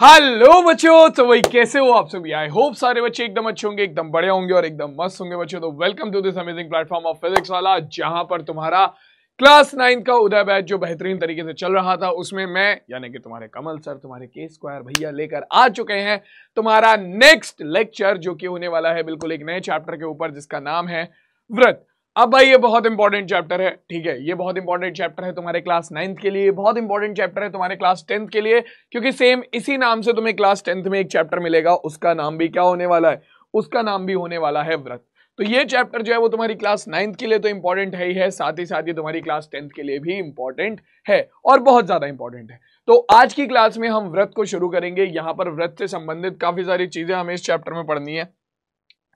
hello बच्चों तो भाई कैसे हो आप सभी आई होप सारे बच्चे एकदम अच्छे होंगे एकदम बड़े होंगे और एकदम मस्त होंगे बच्चों तो welcome to this amazing platform of Physics Wallah जहां पर तुम्हारा क्लास नाइन का उदय बैच जो बेहतरीन तरीके से चल रहा था उसमें मैं यानी कि तुम्हारे कमल सर तुम्हारे के स्क्वायर भैया लेकर आ चुके हैं तुम्हारा नेक्स्ट लेक्चर जो कि होने वाला है बिल्कुल एक नए चैप्टर के ऊपर जिसका नाम है व्रत अब भाई ये बहुत इंपॉर्टेंट चैप्टर है ठीक है ये बहुत इंपॉर्टेंट चैप्टर है तुम्हारे क्लास नाइन्थ के लिए बहुत इंपॉर्टेंट चैप्टर है तुम्हारे क्लास टेंथ के लिए क्योंकि सेम इसी नाम से तुम्हें क्लास टेंथ में एक चैप्टर मिलेगा उसका नाम भी क्या होने वाला है उसका नाम भी होने वाला है व्रत तो ये चैप्टर जो है वो तुम्हारी क्लास नाइन्थ के लिए तो इंपॉर्टेंट है ही है साथ ही साथ ये तुम्हारी क्लास टेंथ के लिए भी इंपॉर्टेंट है और बहुत ज़्यादा इंपॉर्टेंट है तो आज की क्लास में हम व्रत को शुरू करेंगे यहां पर व्रत से संबंधित काफ़ी सारी चीज़ें हमें इस चैप्टर में पढ़नी है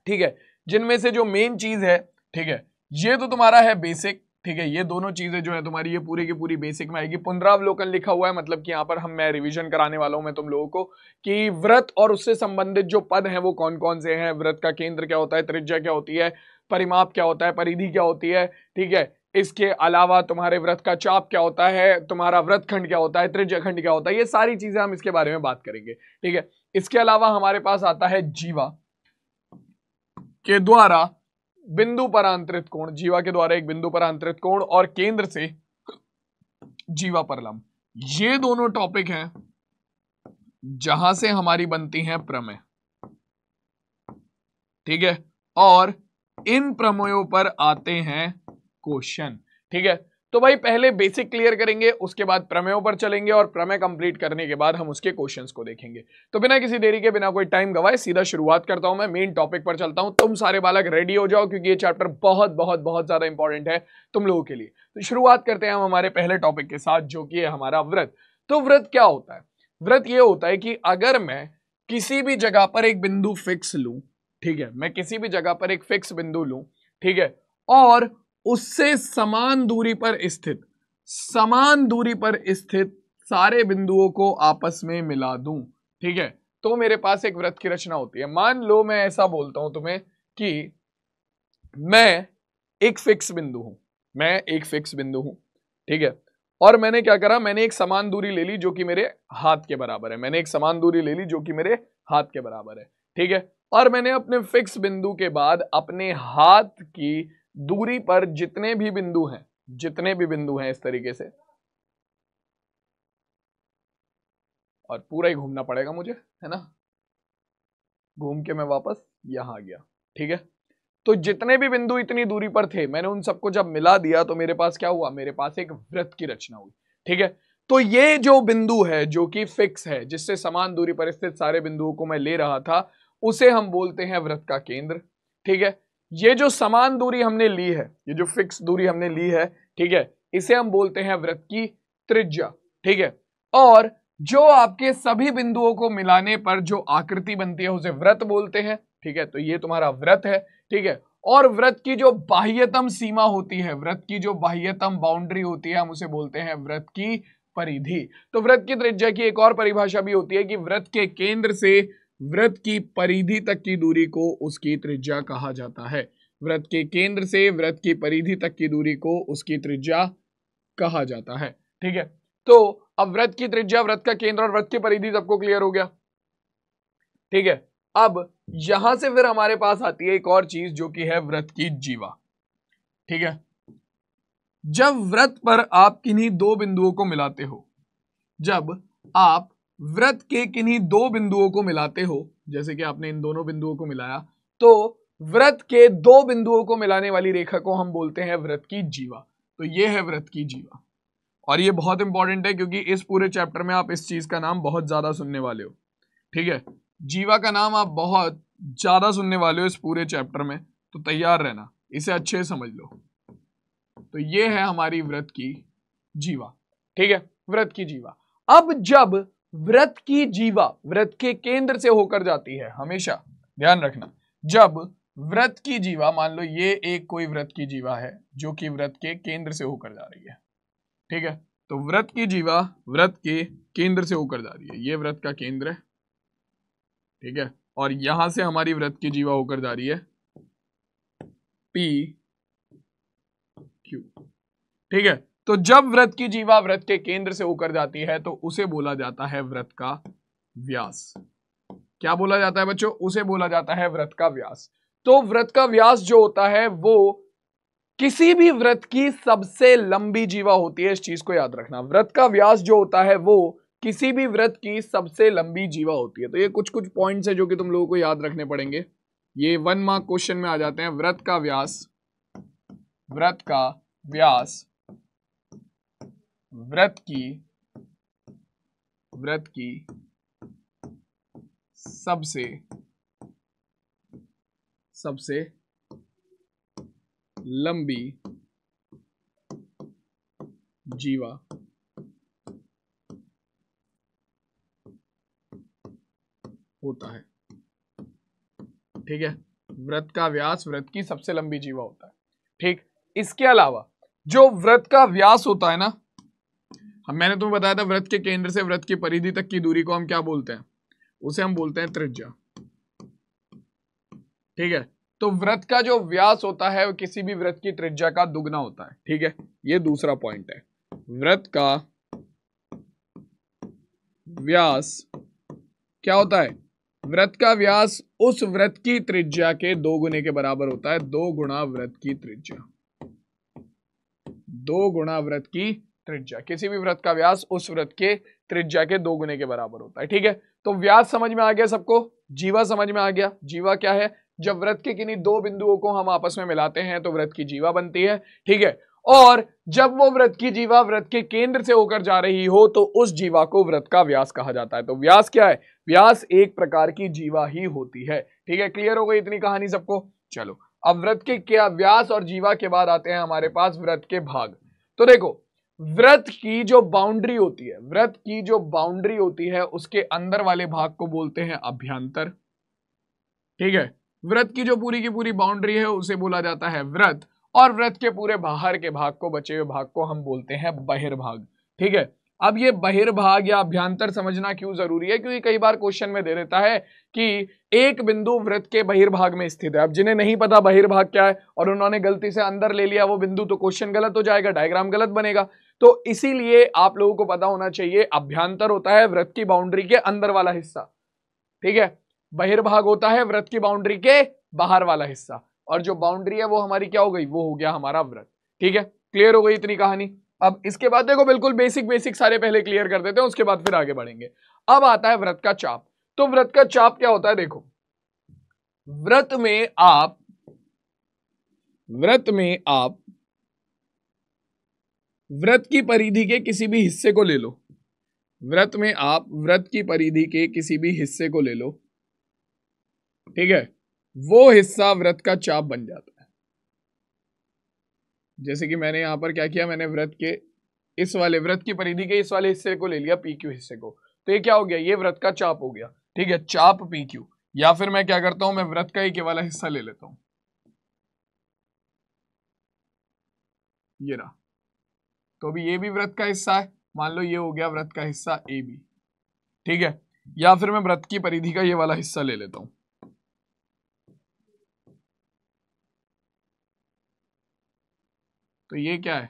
ठीक है जिनमें से जो मेन चीज़ है ठीक है ये तो तुम्हारा है बेसिक ठीक है ये दोनों चीजें जो है तुम्हारी ये पूरी की पूरी बेसिक में आएगी पुनरावलोकन लिखा हुआ है मतलब कि यहाँ पर हम मैं रिवीजन कराने वाला हूं मैं तुम लोगों को कि व्रत और उससे संबंधित जो पद हैं वो कौन कौन से हैं व्रत का केंद्र क्या होता है त्रिज्या क्या होती है परिमाप क्या होता है परिधि क्या होती है ठीक है इसके अलावा तुम्हारे व्रत का चाप क्या होता है तुम्हारा व्रत खंड क्या होता है त्रिज्या खंड क्या होता है ये सारी चीजें हम इसके बारे में बात करेंगे ठीक है इसके अलावा हमारे पास आता है जीवा के द्वारा बिंदु पर आंतरित कोण जीवा के द्वारा एक बिंदु पर आंतरित कोण और केंद्र से जीवा पर लंब ये दोनों टॉपिक हैं जहां से हमारी बनती हैं प्रमेय ठीक है और इन प्रमेयों पर आते हैं क्वेश्चन ठीक है तो भाई पहले बेसिक क्लियर करेंगे उसके बाद प्रमेयों पर चलेंगे और प्रमेय कंप्लीट करने के बाद हम उसके क्वेश्चंस को देखेंगे तो बिना किसी देरी के बिना कोई टाइम गवाए सीधा शुरुआत करता हूं मैं मेन टॉपिक पर चलता हूं तुम सारे बालक रेडी हो जाओ क्योंकि ये चैप्टर बहुत बहुत बहुत ज़्यादा इंपॉर्टेंट है तुम लोगों के लिए तो शुरुआत करते हैं हम हमारे पहले टॉपिक के साथ जो कि है हमारा व्रत तो व्रत क्या होता है व्रत ये होता है कि अगर मैं किसी भी जगह पर एक बिंदु फिक्स लू ठीक है मैं किसी भी जगह पर एक फिक्स बिंदु लू ठीक है और उससे समान दूरी पर स्थित समान दूरी पर स्थित सारे बिंदुओं को आपस में मिला दूं ठीक है तो मेरे पास एक व्रत की रचना होती है मान लो मैं ऐसा बोलता हूं तुम्हें कि मैं एक फिक्स बिंदु हूं मैं एक फिक्स बिंदु हूं ठीक है और मैंने क्या करा मैंने एक समान दूरी ले ली जो कि मेरे हाथ के बराबर है मैंने एक समान दूरी ले ली जो कि मेरे हाथ के बराबर है ठीक है और मैंने अपने फिक्स बिंदु के बाद अपने हाथ की दूरी पर जितने भी बिंदु हैं जितने भी बिंदु हैं इस तरीके से और पूरा ही घूमना पड़ेगा मुझे है ना घूम के मैं वापस यहां आ गया ठीक है तो जितने भी बिंदु इतनी दूरी पर थे मैंने उन सबको जब मिला दिया तो मेरे पास क्या हुआ मेरे पास एक वृत्त की रचना हुई ठीक है तो ये जो बिंदु है जो कि फिक्स है जिससे समान दूरी पर स्थित सारे बिंदुओं को मैं ले रहा था उसे हम बोलते हैं व्रत का केंद्र ठीक है ये जो समान दूरी हमने ली है ये जो फिक्स दूरी हमने ली है ठीक है इसे हम बोलते हैं व्रत की त्रिज्या ठीक है और जो आपके सभी बिंदुओं को मिलाने पर जो आकृति बनती है उसे व्रत बोलते हैं ठीक है तो ये तुम्हारा व्रत है ठीक है और व्रत की जो बाह्यतम सीमा होती है व्रत की जो बाह्यतम बाउंड्री होती है हम उसे बोलते हैं व्रत की परिधि तो व्रत की त्रिज्या की एक और परिभाषा भी होती है कि व्रत के केंद्र से व्रत की परिधि तक की दूरी को उसकी त्रिज्या कहा जाता है व्रत के केंद्र से व्रत की परिधि तक की दूरी को उसकी त्रिज्या कहा जाता है ठीक है तो अब व्रत की त्रिज्या व्रत का केंद्र और व्रत की परिधि सबको क्लियर हो गया ठीक है अब यहां से फिर हमारे पास आती है एक और चीज जो कि है व्रत की जीवा ठीक है जब व्रत पर आप किन्हीं दो बिंदुओं को मिलाते हो जब आप व्रत के किन्हीं दो बिंदुओं को मिलाते हो जैसे कि आपने इन दोनों बिंदुओं को मिलाया तो व्रत के दो बिंदुओं को मिलाने वाली रेखा को हम बोलते हैं व्रत की जीवा तो ये है व्रत की जीवा और ये बहुत इंपॉर्टेंट है क्योंकि इस पूरे चैप्टर में आप इस चीज का नाम बहुत ज्यादा सुनने वाले हो ठीक है जीवा का नाम आप बहुत ज्यादा सुनने वाले हो इस पूरे चैप्टर में तो तैयार रहना इसे अच्छे समझ लो तो ये है हमारी व्रत की जीवा ठीक है व्रत की जीवा अब जब व्रत की जीवा व्रत के केंद्र से होकर जाती है हमेशा ध्यान रखना जब व्रत की जीवा मान लो ये एक कोई व्रत की जीवा है जो कि व्रत के केंद्र से होकर जा रही है ठीक है तो व्रत की जीवा व्रत के केंद्र से होकर जा रही है ये व्रत का केंद्र है ठीक है और यहां से हमारी व्रत की जीवा होकर जा रही है पी क्यू ठीक है तो जब व्रत की जीवा व्रत के केंद्र से होकर जाती है तो उसे बोला जाता है व्रत का व्यास क्या बोला जाता है बच्चों उसे बोला जाता है व्रत का व्यास तो व्रत का व्यास जो होता है वो किसी भी व्रत की सबसे लंबी जीवा होती है इस चीज को याद रखना व्रत का व्यास जो होता है वो किसी भी व्रत की सबसे लंबी जीवा होती है तो ये कुछ कुछ पॉइंट्स है जो कि तुम लोगों को याद रखने पड़ेंगे ये वन मार्क क्वेश्चन में आ जाते हैं व्रत का व्यास व्रत का व्यास व्रत की व्रत की सबसे सबसे लंबी जीवा होता है ठीक है व्रत का व्यास व्रत की सबसे लंबी जीवा होता है ठीक इसके अलावा जो व्रत का व्यास होता है ना मैंने तुम्हें बताया था व्रत के केंद्र से व्रत की परिधि तक की दूरी को हम क्या बोलते हैं उसे हम बोलते हैं त्रिज्या ठीक है तो व्रत का जो व्यास होता है वो किसी भी व्रत की त्रिज्या का दुगना होता है ठीक है ये दूसरा पॉइंट है व्रत का व्यास क्या होता है व्रत का व्यास उस व्रत की त्रिज्या के दो गुने के बराबर होता है दो गुणा व्रत की त्रिज्या दो गुणा व्रत की त्रिज्या किसी भी व्रत का व्यास उस व्रत के त्रिज्या के दो गुने के बराबर होता है ठीक है तो व्यास समझ में आ गया सबको जीवा समझ में आ गया जीवा क्या है जब व्रत के किन्हीं दो बिंदुओं को हम आपस में मिलाते हैं तो व्रत की जीवा बनती है ठीक है और जब वो व्रत की जीवा व्रत के केंद्र से होकर जा रही हो तो उस जीवा को व्रत का व्यास कहा जाता है तो व्यास क्या है व्यास एक प्रकार की जीवा ही होती है ठीक है क्लियर हो गई इतनी कहानी सबको चलो अब व्रत के क्या व्यास और जीवा के बाद आते हैं हमारे पास व्रत के भाग तो देखो व्रत की जो बाउंड्री होती है व्रत की जो बाउंड्री होती है उसके अंदर वाले भाग को बोलते हैं अभ्यंतर ठीक है व्रत की जो पूरी की पूरी बाउंड्री है उसे बोला जाता है व्रत और व्रत के पूरे बाहर के भाग को बचे हुए भाग को हम बोलते हैं बहिर्भाग ठीक है अब ये बहिर्भाग या अभ्यंतर समझना क्यों जरूरी है क्योंकि कई बार क्वेश्चन में दे देता है कि एक बिंदु व्रत के बहिर्भाग में स्थित है अब जिन्हें नहीं पता बहिर्भाग क्या है और उन्होंने गलती से अंदर ले लिया वो बिंदु तो क्वेश्चन गलत हो जाएगा डायग्राम गलत बनेगा तो इसीलिए आप लोगों को पता होना चाहिए अभ्यंतर होता है व्रत की बाउंड्री के अंदर वाला हिस्सा ठीक है बहिर्भाग होता है व्रत की बाउंड्री के बाहर वाला हिस्सा और जो बाउंड्री है वो हमारी क्या हो गई वो हो गया हमारा व्रत ठीक है क्लियर हो गई इतनी कहानी अब इसके बाद देखो बिल्कुल बेसिक बेसिक सारे पहले क्लियर कर देते हैं उसके बाद फिर आगे बढ़ेंगे अब आता है व्रत का चाप तो व्रत का चाप क्या होता है देखो व्रत में आप व्रत में आप व्रत की परिधि के किसी भी हिस्से को ले लो व्रत में आप व्रत की परिधि के किसी भी हिस्से को ले लो ठीक है वो हिस्सा व्रत का चाप बन जाता है जैसे कि मैंने यहां पर क्या किया मैंने व्रत के इस वाले व्रत की परिधि के इस वाले हिस्से को ले लिया पी क्यू हिस्से को तो ये क्या हो गया ये व्रत का चाप हो गया ठीक है चाप पी क्यू या फिर मैं क्या करता हूं मैं व्रत का एक वाला हिस्सा ले लेता हूं ये रहा तो अभी ये भी व्रत का हिस्सा है मान लो ये हो गया व्रत का हिस्सा ए बी ठीक है या फिर मैं व्रत की परिधि का ये वाला हिस्सा ले लेता हूं तो ये क्या है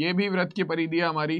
ये भी व्रत की परिधि है हमारी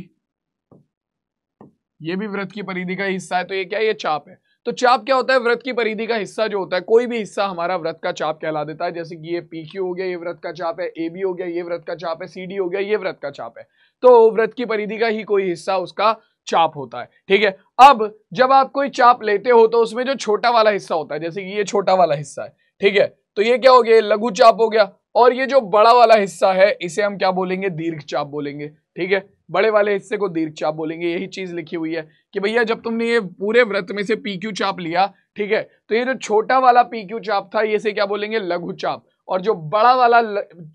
ये भी व्रत की परिधि का हिस्सा है तो ये क्या है ये चाप है तो चाप क्या होता है व्रत की परिधि का हिस्सा जो होता है कोई भी हिस्सा हमारा व्रत का चाप कहला देता है जैसे कि ये पी क्यू हो गया ये व्रत का चाप है ए बी हो गया ये व्रत का चाप है सी डी हो गया ये व्रत का चाप है तो व्रत की परिधि का ही कोई हिस्सा उसका चाप होता है ठीक है अब जब आप कोई चाप लेते हो तो उसमें जो छोटा वाला हिस्सा होता है जैसे कि ये छोटा वाला हिस्सा है ठीक है तो ये क्या हो गया लघु चाप हो गया और ये जो बड़ा वाला हिस्सा है इसे हम क्या बोलेंगे दीर्घ चाप बोलेंगे ठीक है बड़े वाले हिस्से को दीर्घ चाप बोलेंगे यही चीज लिखी हुई है कि भैया जब तुमने ये पूरे व्रत में से पी क्यू चाप लिया ठीक है तो ये जो छोटा वाला पी क्यू चाप था ये से क्या बोलेंगे लघु चाप और जो बड़ा वाला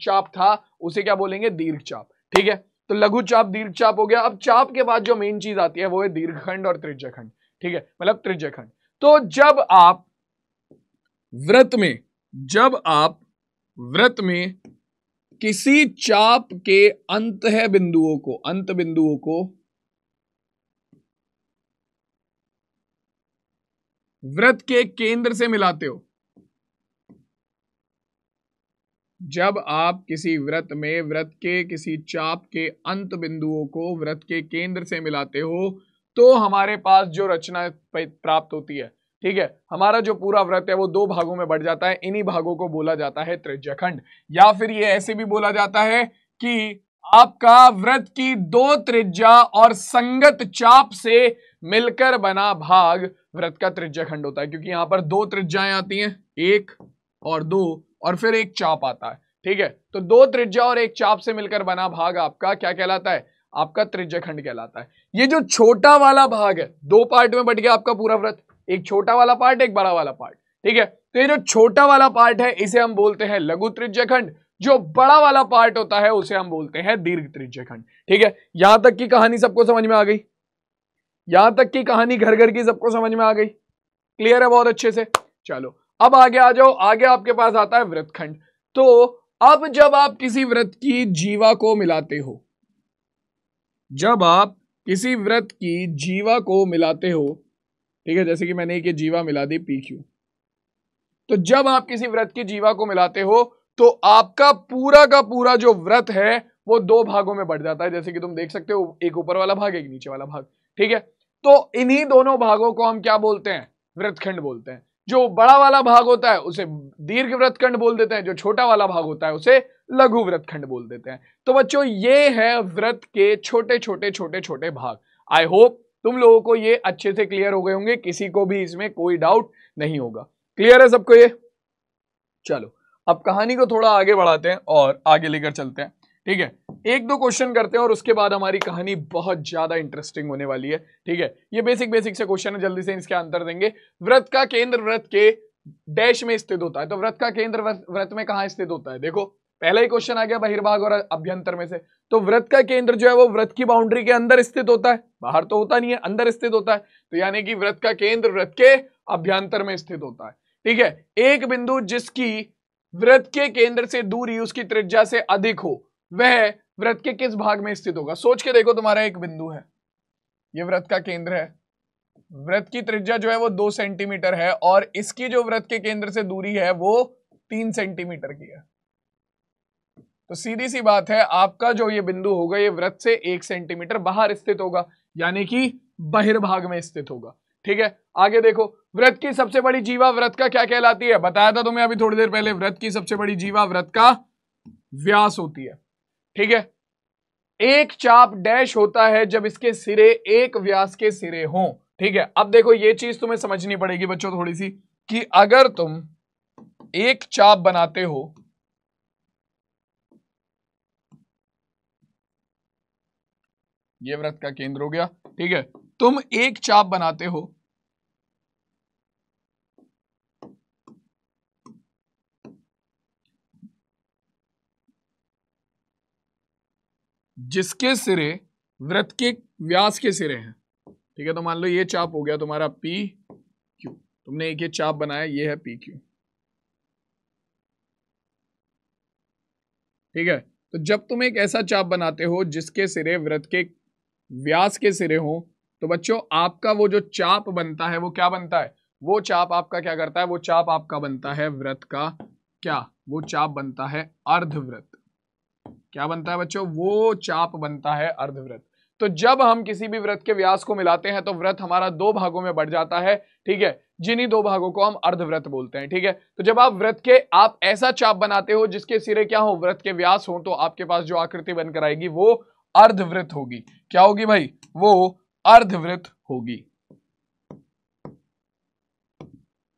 चाप था उसे क्या बोलेंगे दीर्घ चाप ठीक है तो लघु चाप दीर्घ चाप हो गया अब चाप के बाद जो मेन चीज आती है वो है दीर्घखंड और त्रिज्यखंड ठीक है मतलब त्रिज्यखंड तो जब आप व्रत में जब आप व्रत में किसी चाप के अंत है बिंदुओं को अंत बिंदुओं को वृत्त के केंद्र से मिलाते हो जब आप किसी व्रत में व्रत के किसी चाप के अंत बिंदुओं को व्रत के केंद्र से मिलाते हो तो हमारे पास जो रचना प्राप्त होती है ठीक है हमारा जो पूरा व्रत है वो दो भागों में बढ़ जाता है इन्हीं भागों को बोला जाता है त्रिज्य या फिर ये ऐसे भी बोला जाता है कि आपका व्रत की दो त्रिज्या और संगत चाप से मिलकर बना भाग व्रत का त्रिज्या होता है क्योंकि यहां पर दो त्रिज्याएं आती हैं एक और दो और फिर एक चाप आता है ठीक है तो दो त्रिज्या और एक चाप से मिलकर बना भाग आपका क्या कहलाता है आपका त्रिज्या कहलाता है ये जो छोटा वाला भाग है दो पार्ट में बट गया आपका पूरा व्रत एक छोटा वाला पार्ट एक बड़ा वाला पार्ट ठीक है तो ये जो छोटा वाला पार्ट है इसे हम बोलते हैं लघु त्रिज्यखंड खंड जो बड़ा वाला पार्ट होता है उसे हम बोलते हैं दीर्घ त्रिज्यखंड खंड ठीक है यहां तक की कहानी सबको समझ में आ गई यहां तक की कहानी घर घर की सबको समझ में आ गई क्लियर है बहुत अच्छे से चलो अब आगे आ जाओ आगे आपके पास आता है व्रत खंड तो अब जब आप किसी व्रत की जीवा को मिलाते हो जब आप किसी व्रत की जीवा को मिलाते हो ठीक है जैसे कि मैंने एक ये जीवा मिला दी पी क्यू तो जब आप किसी व्रत की जीवा को मिलाते हो तो आपका पूरा का पूरा जो व्रत है वो दो भागों में बढ़ जाता है जैसे कि तुम देख सकते हो एक ऊपर वाला भाग एक नीचे वाला भाग ठीक है तो इन्हीं दोनों भागों को हम क्या बोलते हैं व्रतखंड बोलते हैं जो बड़ा वाला भाग होता है उसे दीर्घ व्रतखंड बोल देते हैं जो छोटा वाला भाग होता है उसे लघु व्रतखंड बोल देते हैं तो बच्चों ये है व्रत के छोटे छोटे छोटे छोटे भाग आई होप तुम लोगों को ये अच्छे से क्लियर हो गए होंगे किसी को भी इसमें कोई डाउट नहीं होगा क्लियर है सबको ये चलो अब कहानी को थोड़ा आगे बढ़ाते हैं और आगे लेकर चलते हैं ठीक है एक दो क्वेश्चन करते हैं और उसके बाद हमारी कहानी बहुत ज्यादा इंटरेस्टिंग होने वाली है ठीक है ये बेसिक बेसिक से क्वेश्चन है जल्दी से इसके आंसर देंगे व्रत का केंद्र व्रत के डैश में स्थित होता है तो व्रत का केंद्र व्रत में कहा स्थित होता है देखो पहला ही क्वेश्चन आ गया बहिर्भाग और अभ्यंतर में से तो व्रत का केंद्र जो है वो व्रत की बाउंड्री के अंदर स्थित होता है बाहर तो होता नहीं है अंदर स्थित होता है तो यानी कि व्रत का केंद्र व्रत के अभ्यंतर में स्थित होता है ठीक है एक बिंदु जिसकी व्रत के केंद्र से दूरी उसकी त्रिज्या से अधिक हो वह व्रत के किस भाग में स्थित होगा सोच के देखो तुम्हारा एक बिंदु है ये व्रत का केंद्र है व्रत की त्रिज्या जो है वो दो सेंटीमीटर है और इसकी जो व्रत के केंद्र से दूरी है वो तीन सेंटीमीटर की है तो सीधी सी बात है आपका जो ये बिंदु होगा ये व्रत से एक सेंटीमीटर बाहर स्थित होगा यानी कि बहिर्भाग में स्थित होगा ठीक है आगे देखो व्रत की सबसे बड़ी जीवा व्रत का क्या कहलाती है बताया था तुम्हें अभी थोड़ी देर पहले व्रत की सबसे बड़ी जीवा व्रत का व्यास होती है ठीक है एक चाप डैश होता है जब इसके सिरे एक व्यास के सिरे हों ठीक है अब देखो ये चीज तुम्हें समझनी पड़ेगी बच्चों थोड़ी सी कि अगर तुम एक चाप बनाते हो ये व्रत का केंद्र हो गया ठीक है तुम एक चाप बनाते हो जिसके सिरे व्रत के व्यास के सिरे हैं ठीक है तो मान लो ये चाप हो गया तुम्हारा पी क्यू तुमने एक ये चाप बनाया ये है पी क्यू ठीक है तो जब तुम एक ऐसा चाप बनाते हो जिसके सिरे व्रत के व्यास के सिरे हों तो बच्चों आपका वो जो चाप बनता है वो क्या बनता है वो चाप आपका क्या करता है वो चाप आपका बनता है व्रत का क्या वो चाप बनता है अर्धव्रत क्या बनता है बच्चों वो चाप बनता है अर्धव्रत तो जब हम किसी भी व्रत के व्यास को मिलाते हैं तो व्रत हमारा दो भागों में बढ़ जाता है ठीक है जिन्हीं दो भागों को हम अर्धव्रत बोलते हैं ठीक है तो जब आप व्रत के आप ऐसा चाप बनाते हो जिसके सिरे क्या हो व्रत के व्यास हो तो आपके पास जो आकृति बनकर आएगी वो अर्धव्रत होगी क्या होगी भाई वो अर्धवृत्त होगी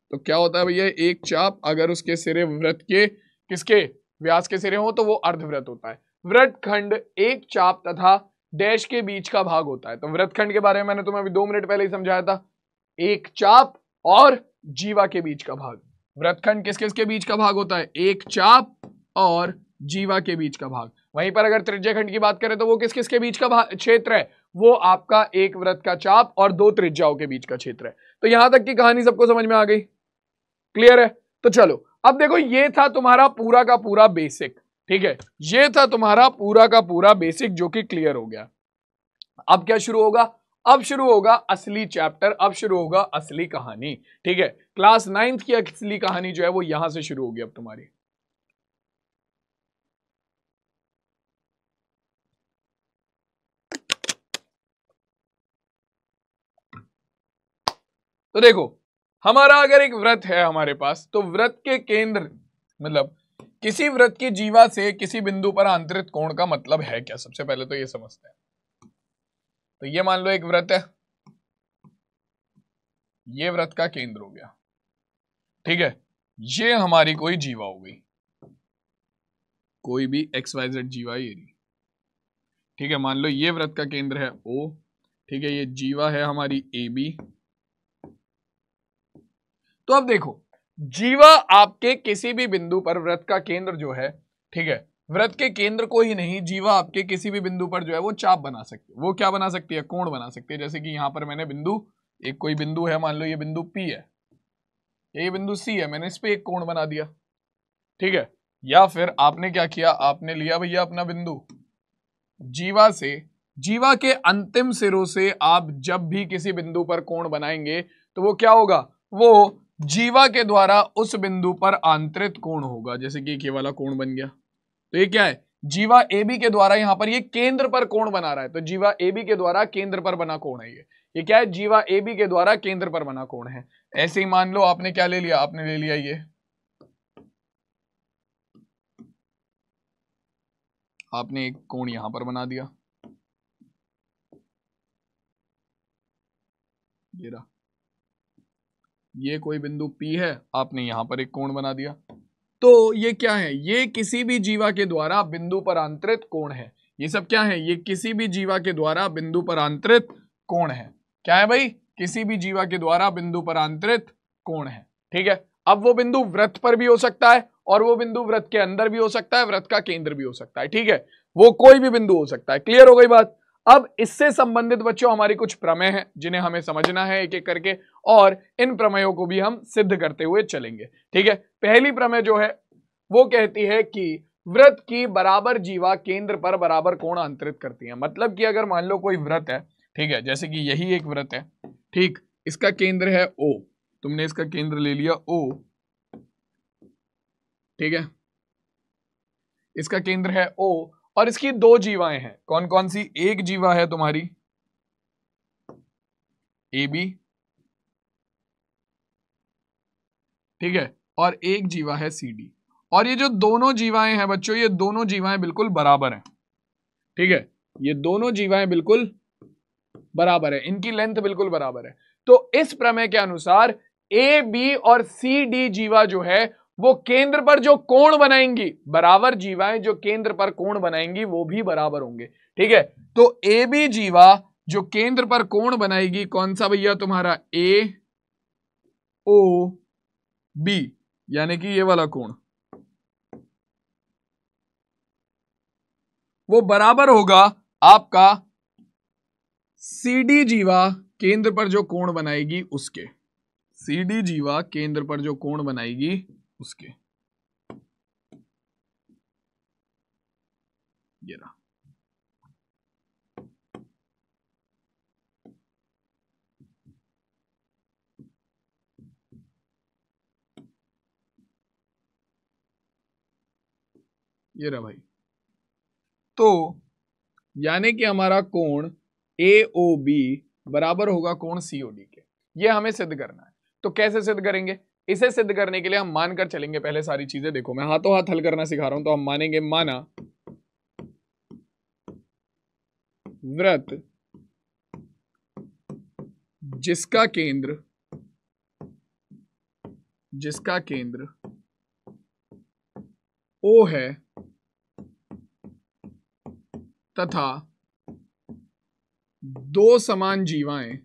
तो क्या होता है भैया एक चाप अगर उसके सिरे व्रत के किसके व्यास के सिरे हो तो वो अर्धव्रत होता है वृत्त खंड एक चाप तथा डैश के बीच का भाग होता है तो व्रतखंड खंड के बारे में मैंने तुम्हें अभी दो मिनट पहले ही समझाया था एक चाप और जीवा के बीच का भाग व्रतखंड किस किसके बीच का भाग होता है एक चाप और जीवा के बीच का भाग वहीं पर अगर त्रिज्य खंड की बात करें तो वो किस किस के बीच का क्षेत्र है वो आपका एक व्रत का चाप और दो त्रिज्याओं के बीच का क्षेत्र है तो यहां तक की कहानी सबको समझ में आ गई क्लियर है तो चलो अब देखो ये था तुम्हारा पूरा का पूरा बेसिक ठीक है ये था तुम्हारा पूरा का पूरा बेसिक जो कि क्लियर हो गया अब क्या शुरू होगा अब शुरू होगा असली चैप्टर अब शुरू होगा असली कहानी ठीक है क्लास नाइन्थ की असली कहानी जो है वो यहां से शुरू होगी अब तुम्हारी तो देखो हमारा अगर एक व्रत है हमारे पास तो व्रत के केंद्र मतलब किसी व्रत की जीवा से किसी बिंदु पर आंतरित कोण का मतलब है क्या सबसे पहले तो ये समझते हैं तो ये मान लो एक व्रत है ये व्रत का केंद्र हो गया ठीक है ये हमारी कोई जीवा हो गई कोई भी एक्स वाई जेड जीवा ये ठीक है मान लो ये व्रत का केंद्र है ओ ठीक है ये जीवा है हमारी ए बी तो अब देखो जीवा आपके किसी भी बिंदु पर व्रत का केंद्र जो है ठीक है व्रत के केंद्र को ही नहीं जीवा आपके किसी भी बिंदु पर जो है वो चाप बना सकती है वो क्या बना सकती है कोण बना सकती है जैसे कि यहां पर मैंने बिंदु एक कोई बिंदु है मान लो ये बिंदु पी है ये बिंदु सी है मैंने इस पर एक कोण बना दिया ठीक है या फिर आपने क्या किया आपने लिया भैया अपना बिंदु जीवा से जीवा के अंतिम सिरों से आप जब भी किसी बिंदु पर कोण बनाएंगे तो वो क्या होगा वो जीवा के द्वारा उस बिंदु पर आंतरित कोण होगा जैसे कि ये वाला कोण बन गया तो ये क्या है जीवा ए बी के द्वारा यहां पर ये केंद्र पर कोण बना रहा है तो जीवा ए बी के द्वारा केंद्र पर बना कोण है ये ये क्या है जीवा ए बी के द्वारा केंद्र पर बना कोण है ऐसे ही मान लो आपने क्या ले लिया आपने ले लिया ये आपने एक कोण यहां पर बना दिया ये रहा ये कोई बिंदु पी है आपने यहां पर एक कोण बना दिया तो ये क्या है ये किसी भी जीवा के द्वारा बिंदु पर आंतरित कोण है ये सब क्या है ये किसी भी जीवा के द्वारा बिंदु पर आंतरित कोण है क्या है भाई किसी भी जीवा के द्वारा बिंदु पर आंतरित कोण है ठीक है अब वो बिंदु व्रत पर भी हो सकता है और वो बिंदु व्रत के अंदर भी हो सकता है व्रत का केंद्र भी हो सकता है ठीक है वो कोई भी बिंदु हो सकता है क्लियर हो गई बात अब इससे संबंधित बच्चों हमारे कुछ प्रमेय हैं जिन्हें हमें समझना है एक एक करके और इन प्रमेयों को भी हम सिद्ध करते हुए चलेंगे ठीक है पहली प्रमेय जो है वो कहती है कि व्रत की बराबर जीवा केंद्र पर बराबर कोण अंतरित करती है मतलब कि अगर मान लो कोई व्रत है ठीक है जैसे कि यही एक व्रत है ठीक इसका केंद्र है ओ तुमने इसका केंद्र ले लिया ओ ठीक है इसका केंद्र है ओ और इसकी दो जीवाएं हैं कौन कौन सी एक जीवा है तुम्हारी ए बी ठीक है और एक जीवा है सी डी और ये जो दोनों जीवाएं हैं बच्चों ये दोनों जीवाएं बिल्कुल बराबर हैं ठीक है ये दोनों जीवाएं बिल्कुल बराबर है इनकी लेंथ बिल्कुल बराबर है तो इस प्रमेय के अनुसार ए बी और सी डी जीवा जो है वो केंद्र पर जो कोण बनाएंगी बराबर जीवाएं जो केंद्र पर कोण बनाएंगी वो भी बराबर होंगे ठीक है तो ए बी जीवा जो केंद्र पर कोण बनाएगी कौन सा भैया तुम्हारा ए ओ बी यानी कि ये वाला कोण वो बराबर होगा आपका सी डी जीवा केंद्र पर जो कोण बनाएगी उसके सी डी जीवा केंद्र पर जो कोण बनाएगी उसके ये रहा ये रहा भाई तो यानी कि हमारा कोण ए ओ बी बराबर होगा कोण सीओडी के ये हमें सिद्ध करना है तो कैसे सिद्ध करेंगे इसे सिद्ध करने के लिए हम मानकर चलेंगे पहले सारी चीजें देखो मैं हाथों हाथ हल करना सिखा रहा हूं तो हम मानेंगे माना व्रत जिसका केंद्र जिसका केंद्र ओ है तथा दो समान जीवाएं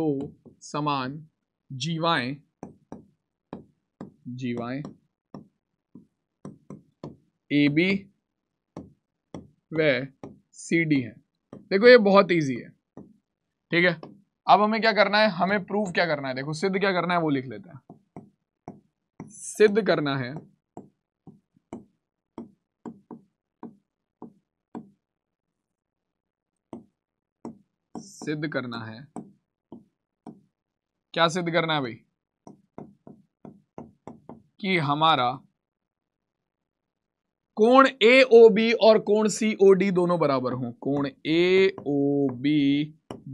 दो समान जीवाएं जीवाएं ए बी व सी डी है देखो ये बहुत इजी है ठीक है अब हमें क्या करना है हमें प्रूव क्या करना है देखो सिद्ध क्या करना है वो लिख लेते हैं सिद्ध करना है सिद्ध करना है क्या सिद्ध करना है भाई कि हमारा कोण ए ओ बी और कोण सी ओ डी दोनों बराबर हो कोण ए ओ बी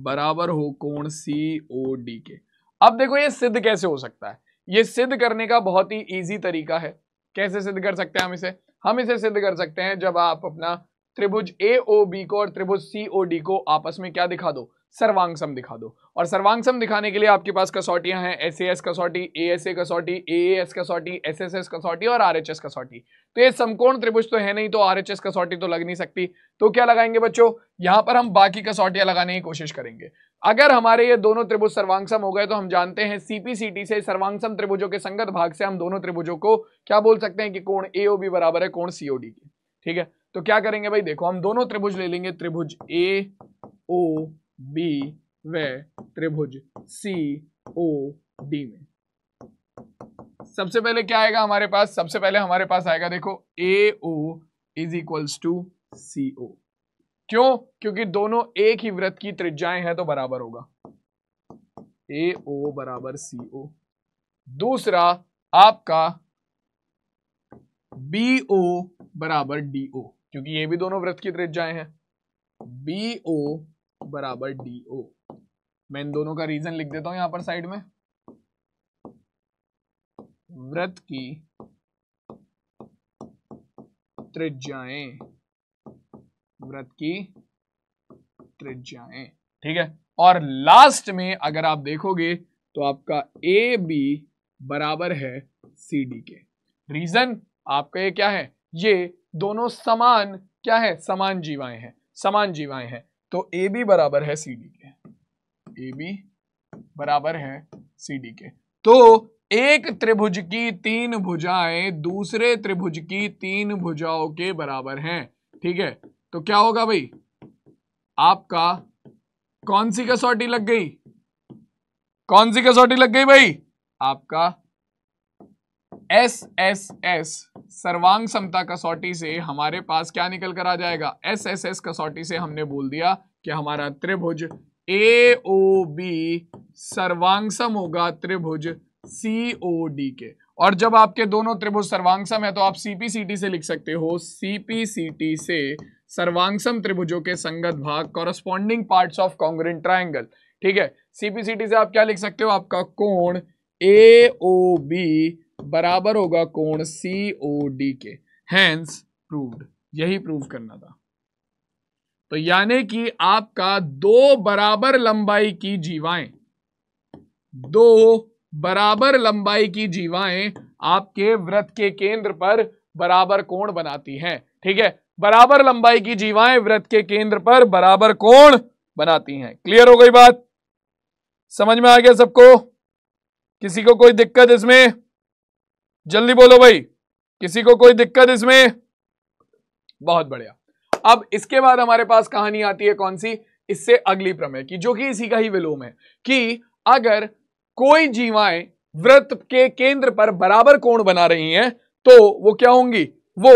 बराबर हो कोण सी ओ डी के अब देखो ये सिद्ध कैसे हो सकता है ये सिद्ध करने का बहुत ही इजी तरीका है कैसे सिद्ध कर सकते हैं हम इसे हम इसे सिद्ध कर सकते हैं जब आप अपना त्रिभुज ए ओ बी को और त्रिभुज सी ओ डी को आपस में क्या दिखा दो सर्वांगसम दिखा दो और सर्वांगसम दिखाने के लिए आपके पास कसौटियां हैं एस एस कसौटी ए एस ए कसौटी ए एस कसौटी एस एस एस कसौटी और आर एच एस कसौटी तो ये समकोण त्रिभुज तो है नहीं तो आर एच एस कसौटी तो लग नहीं सकती तो क्या लगाएंगे बच्चों यहां पर हम बाकी कसौटियां लगाने की कोशिश करेंगे अगर हमारे ये दोनों त्रिभुज सर्वांगसम हो गए तो हम जानते हैं सीपीसीटी से सर्वांगसम त्रिभुजों के संगत भाग से हम दोनों त्रिभुजों को क्या बोल सकते हैं कि कोण ए ओ बी बराबर है कोण सी ओ डी के ठीक है तो क्या करेंगे भाई देखो हम दोनों त्रिभुज ले लेंगे त्रिभुज ए ओ बी व त्रिभुज सी ओ डी में सबसे पहले क्या आएगा हमारे पास सबसे पहले हमारे पास आएगा देखो A O is equals to C O क्यों क्योंकि दोनों एक ही व्रत की त्रिज्याएं हैं तो बराबर होगा ए ओ बराबर सी ओ दूसरा आपका बी ओ बराबर डी ओ क्योंकि ये भी दोनों व्रत की त्रिज्याएं हैं बी ओ बराबर डी ओ मैं इन दोनों का रीजन लिख देता हूं यहां पर साइड में व्रत की त्रिज्याएं व्रत की त्रिज्याएं ठीक है और लास्ट में अगर आप देखोगे तो आपका ए बी बराबर है सी डी के रीजन आपका ये क्या है ये दोनों समान क्या है समान जीवाएं हैं समान जीवाएं हैं तो ए बी बराबर है सी डी के ए बी बराबर है सी डी के तो एक त्रिभुज की तीन भुजाएं दूसरे त्रिभुज की तीन भुजाओं के बराबर हैं ठीक है तो क्या होगा भाई आपका कौन सी कसौटी लग गई कौन सी कसौटी लग गई भाई आपका एस एस एस सर्वांग समता कसौटी से हमारे पास क्या निकल कर आ जाएगा एस एस एस कसौटी से हमने बोल दिया कि हमारा त्रिभुज ए ओ बी सर्वांगसम होगा त्रिभुज सी ओ डी के और जब आपके दोनों त्रिभुज सर्वांगसम है तो आप सीपीसीटी से लिख सकते हो सीपीसीटी से सर्वांगसम त्रिभुजों के संगत भाग corresponding parts of congruent triangle ठीक है सीपीसीटी से आप क्या लिख सकते हो आपका कोण ए ओ बी बराबर होगा कोण सी ओ डी के हैंस प्रूव्ड यही प्रूव करना था तो यानी कि आपका दो बराबर लंबाई की जीवाएं दो बराबर लंबाई की जीवाएं आपके व्रत के केंद्र पर बराबर कोण बनाती हैं ठीक है बराबर लंबाई की जीवाएं व्रत के केंद्र पर बराबर कोण बनाती हैं क्लियर हो गई बात समझ में आ गया सबको किसी को कोई दिक्कत इसमें जल्दी बोलो भाई किसी को कोई दिक्कत इसमें बहुत बढ़िया अब इसके बाद हमारे पास कहानी आती है कौन सी इससे अगली प्रमेय की जो कि इसी का ही विलोम है कि अगर कोई जीवाएं व्रत के केंद्र पर बराबर कोण बना रही हैं तो वो क्या होंगी वो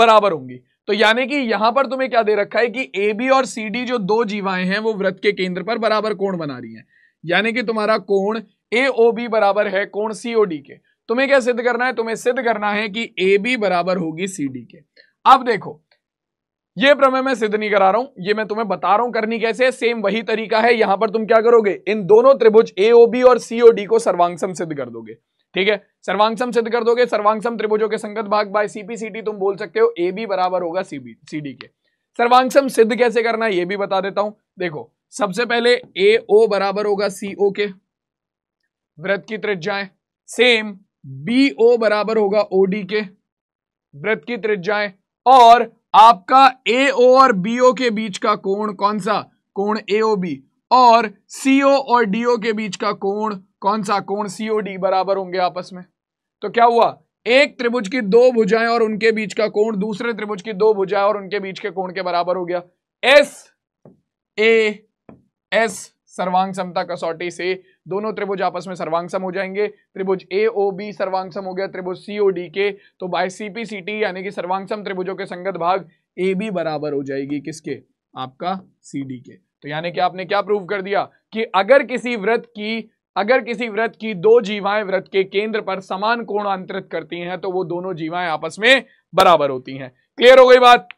बराबर होंगी तो यानी कि यहां पर तुम्हें क्या दे रखा है कि ए बी और सी डी जो दो जीवाएं हैं वो व्रत के केंद्र पर बराबर कोण बना रही हैं यानी कि तुम्हारा कोण ए ओ बी बराबर है कोण सी ओ डी के तुम्हें क्या सिद्ध करना है तुम्हें सिद्ध करना है कि ए बी बराबर होगी सी डी के अब देखो ये प्रमेय मैं सिद्ध नहीं करा रहा हूं ये मैं तुम्हें बता रहा हूं करनी कैसे है सेम वही तरीका है यहां पर तुम क्या करोगे इन दोनों त्रिभुज ए ओ बी और सीओ डी को सर्वांगसम सिद्ध कर दोगे ठीक है सर्वांगसम सिद्ध कर दोगे सर्वांगसम त्रिभुजों के संगत भाग बाय सीपीसीटी तुम बोल सकते हो ए बी बराबर होगा सीबी डी के सर्वांगसम सिद्ध कैसे करना है ये भी बता देता हूं देखो सबसे पहले ए ओ बराबर होगा सीओ के वृत्त की त्रिज्याएं सेम बी ओ बराबर होगा ओडी के वृत्त की त्रिज्याएं और आपका ए ओ और बी ओ के बीच का कोण कौन सा कोण ए ओ बी और सी ओ और डी ओ के बीच का कोण कौन सा कोण सी ओ डी बराबर होंगे आपस में तो क्या हुआ एक त्रिभुज की दो भुजाएं और उनके बीच का कोण दूसरे त्रिभुज की दो भुजाएं और उनके बीच के कोण के बराबर हो गया एस ए एस सर्वांग समता कसौटी से दोनों त्रिभुज आपस में सर्वांग सम हो जाएंगे त्रिभुज ए ओ बी सर्वांग सम हो गया त्रिभुज सी ओ डी के तो by C P C T यानी कि सर्वांग सम त्रिभुजों के संगत भाग ए बी बराबर हो जाएगी किसके आपका सी डी के तो यानी कि आपने क्या प्रूव कर दिया कि अगर किसी व्रत की अगर किसी व्रत की दो जीवाएं व्रत के केंद्र पर समान कोण अंतरित करती हैं तो वो दोनों जीवाएं आपस में बराबर होती हैं क्लियर हो गई बात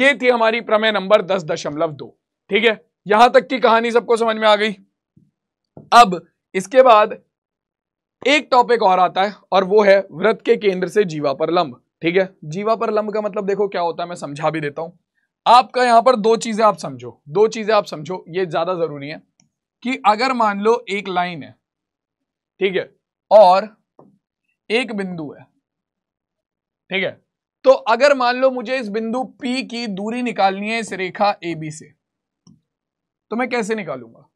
ये थी हमारी प्रमेय नंबर दस दशमलव दो ठीक है यहां तक की कहानी सबको समझ में आ गई अब इसके बाद एक टॉपिक और आता है और वो है व्रत के केंद्र से जीवा पर लंब ठीक है जीवा पर लंब का मतलब देखो क्या होता है मैं समझा भी देता हूं आपका यहां पर दो चीजें आप समझो दो चीजें आप समझो ये ज्यादा जरूरी है कि अगर मान लो एक लाइन है ठीक है और एक बिंदु है ठीक है तो अगर मान लो मुझे इस बिंदु P की दूरी निकालनी है इस रेखा AB से तो मैं कैसे निकालूंगा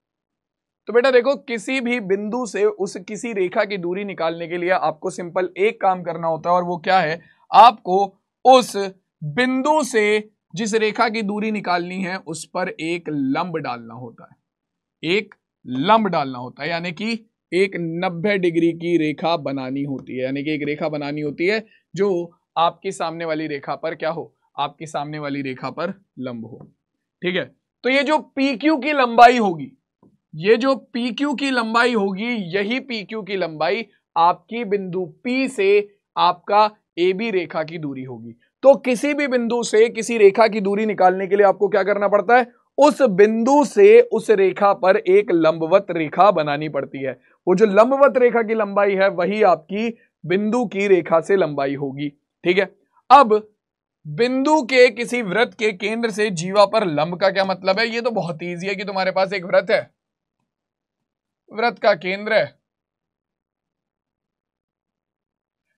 तो बेटा देखो किसी भी बिंदु से उस किसी रेखा की दूरी निकालने के लिए आपको सिंपल एक काम करना होता है और वो क्या है आपको उस बिंदु से जिस रेखा की दूरी निकालनी है उस पर एक लंब डालना होता है एक लंब डालना होता है यानी कि एक 90 डिग्री की रेखा बनानी होती है यानी कि एक रेखा बनानी होती है जो आपके सामने वाली रेखा पर क्या हो आपके सामने वाली रेखा पर लंब हो ठीक है तो ये जो पी क्यू की लंबाई होगी ये जो पी क्यू की लंबाई होगी यही पी क्यू की लंबाई आपकी बिंदु P से आपका ए बी रेखा की दूरी होगी तो किसी भी बिंदु से किसी रेखा की दूरी निकालने के लिए आपको क्या करना पड़ता है उस बिंदु से उस रेखा पर एक लंबवत रेखा बनानी पड़ती है वो जो लंबवत रेखा की लंबाई है वही आपकी बिंदु की रेखा से लंबाई होगी ठीक है अब बिंदु के किसी व्रत के केंद्र से जीवा पर लंब का क्या मतलब है ये तो बहुत ईजी है कि तुम्हारे पास एक व्रत है व्रत का केंद्र है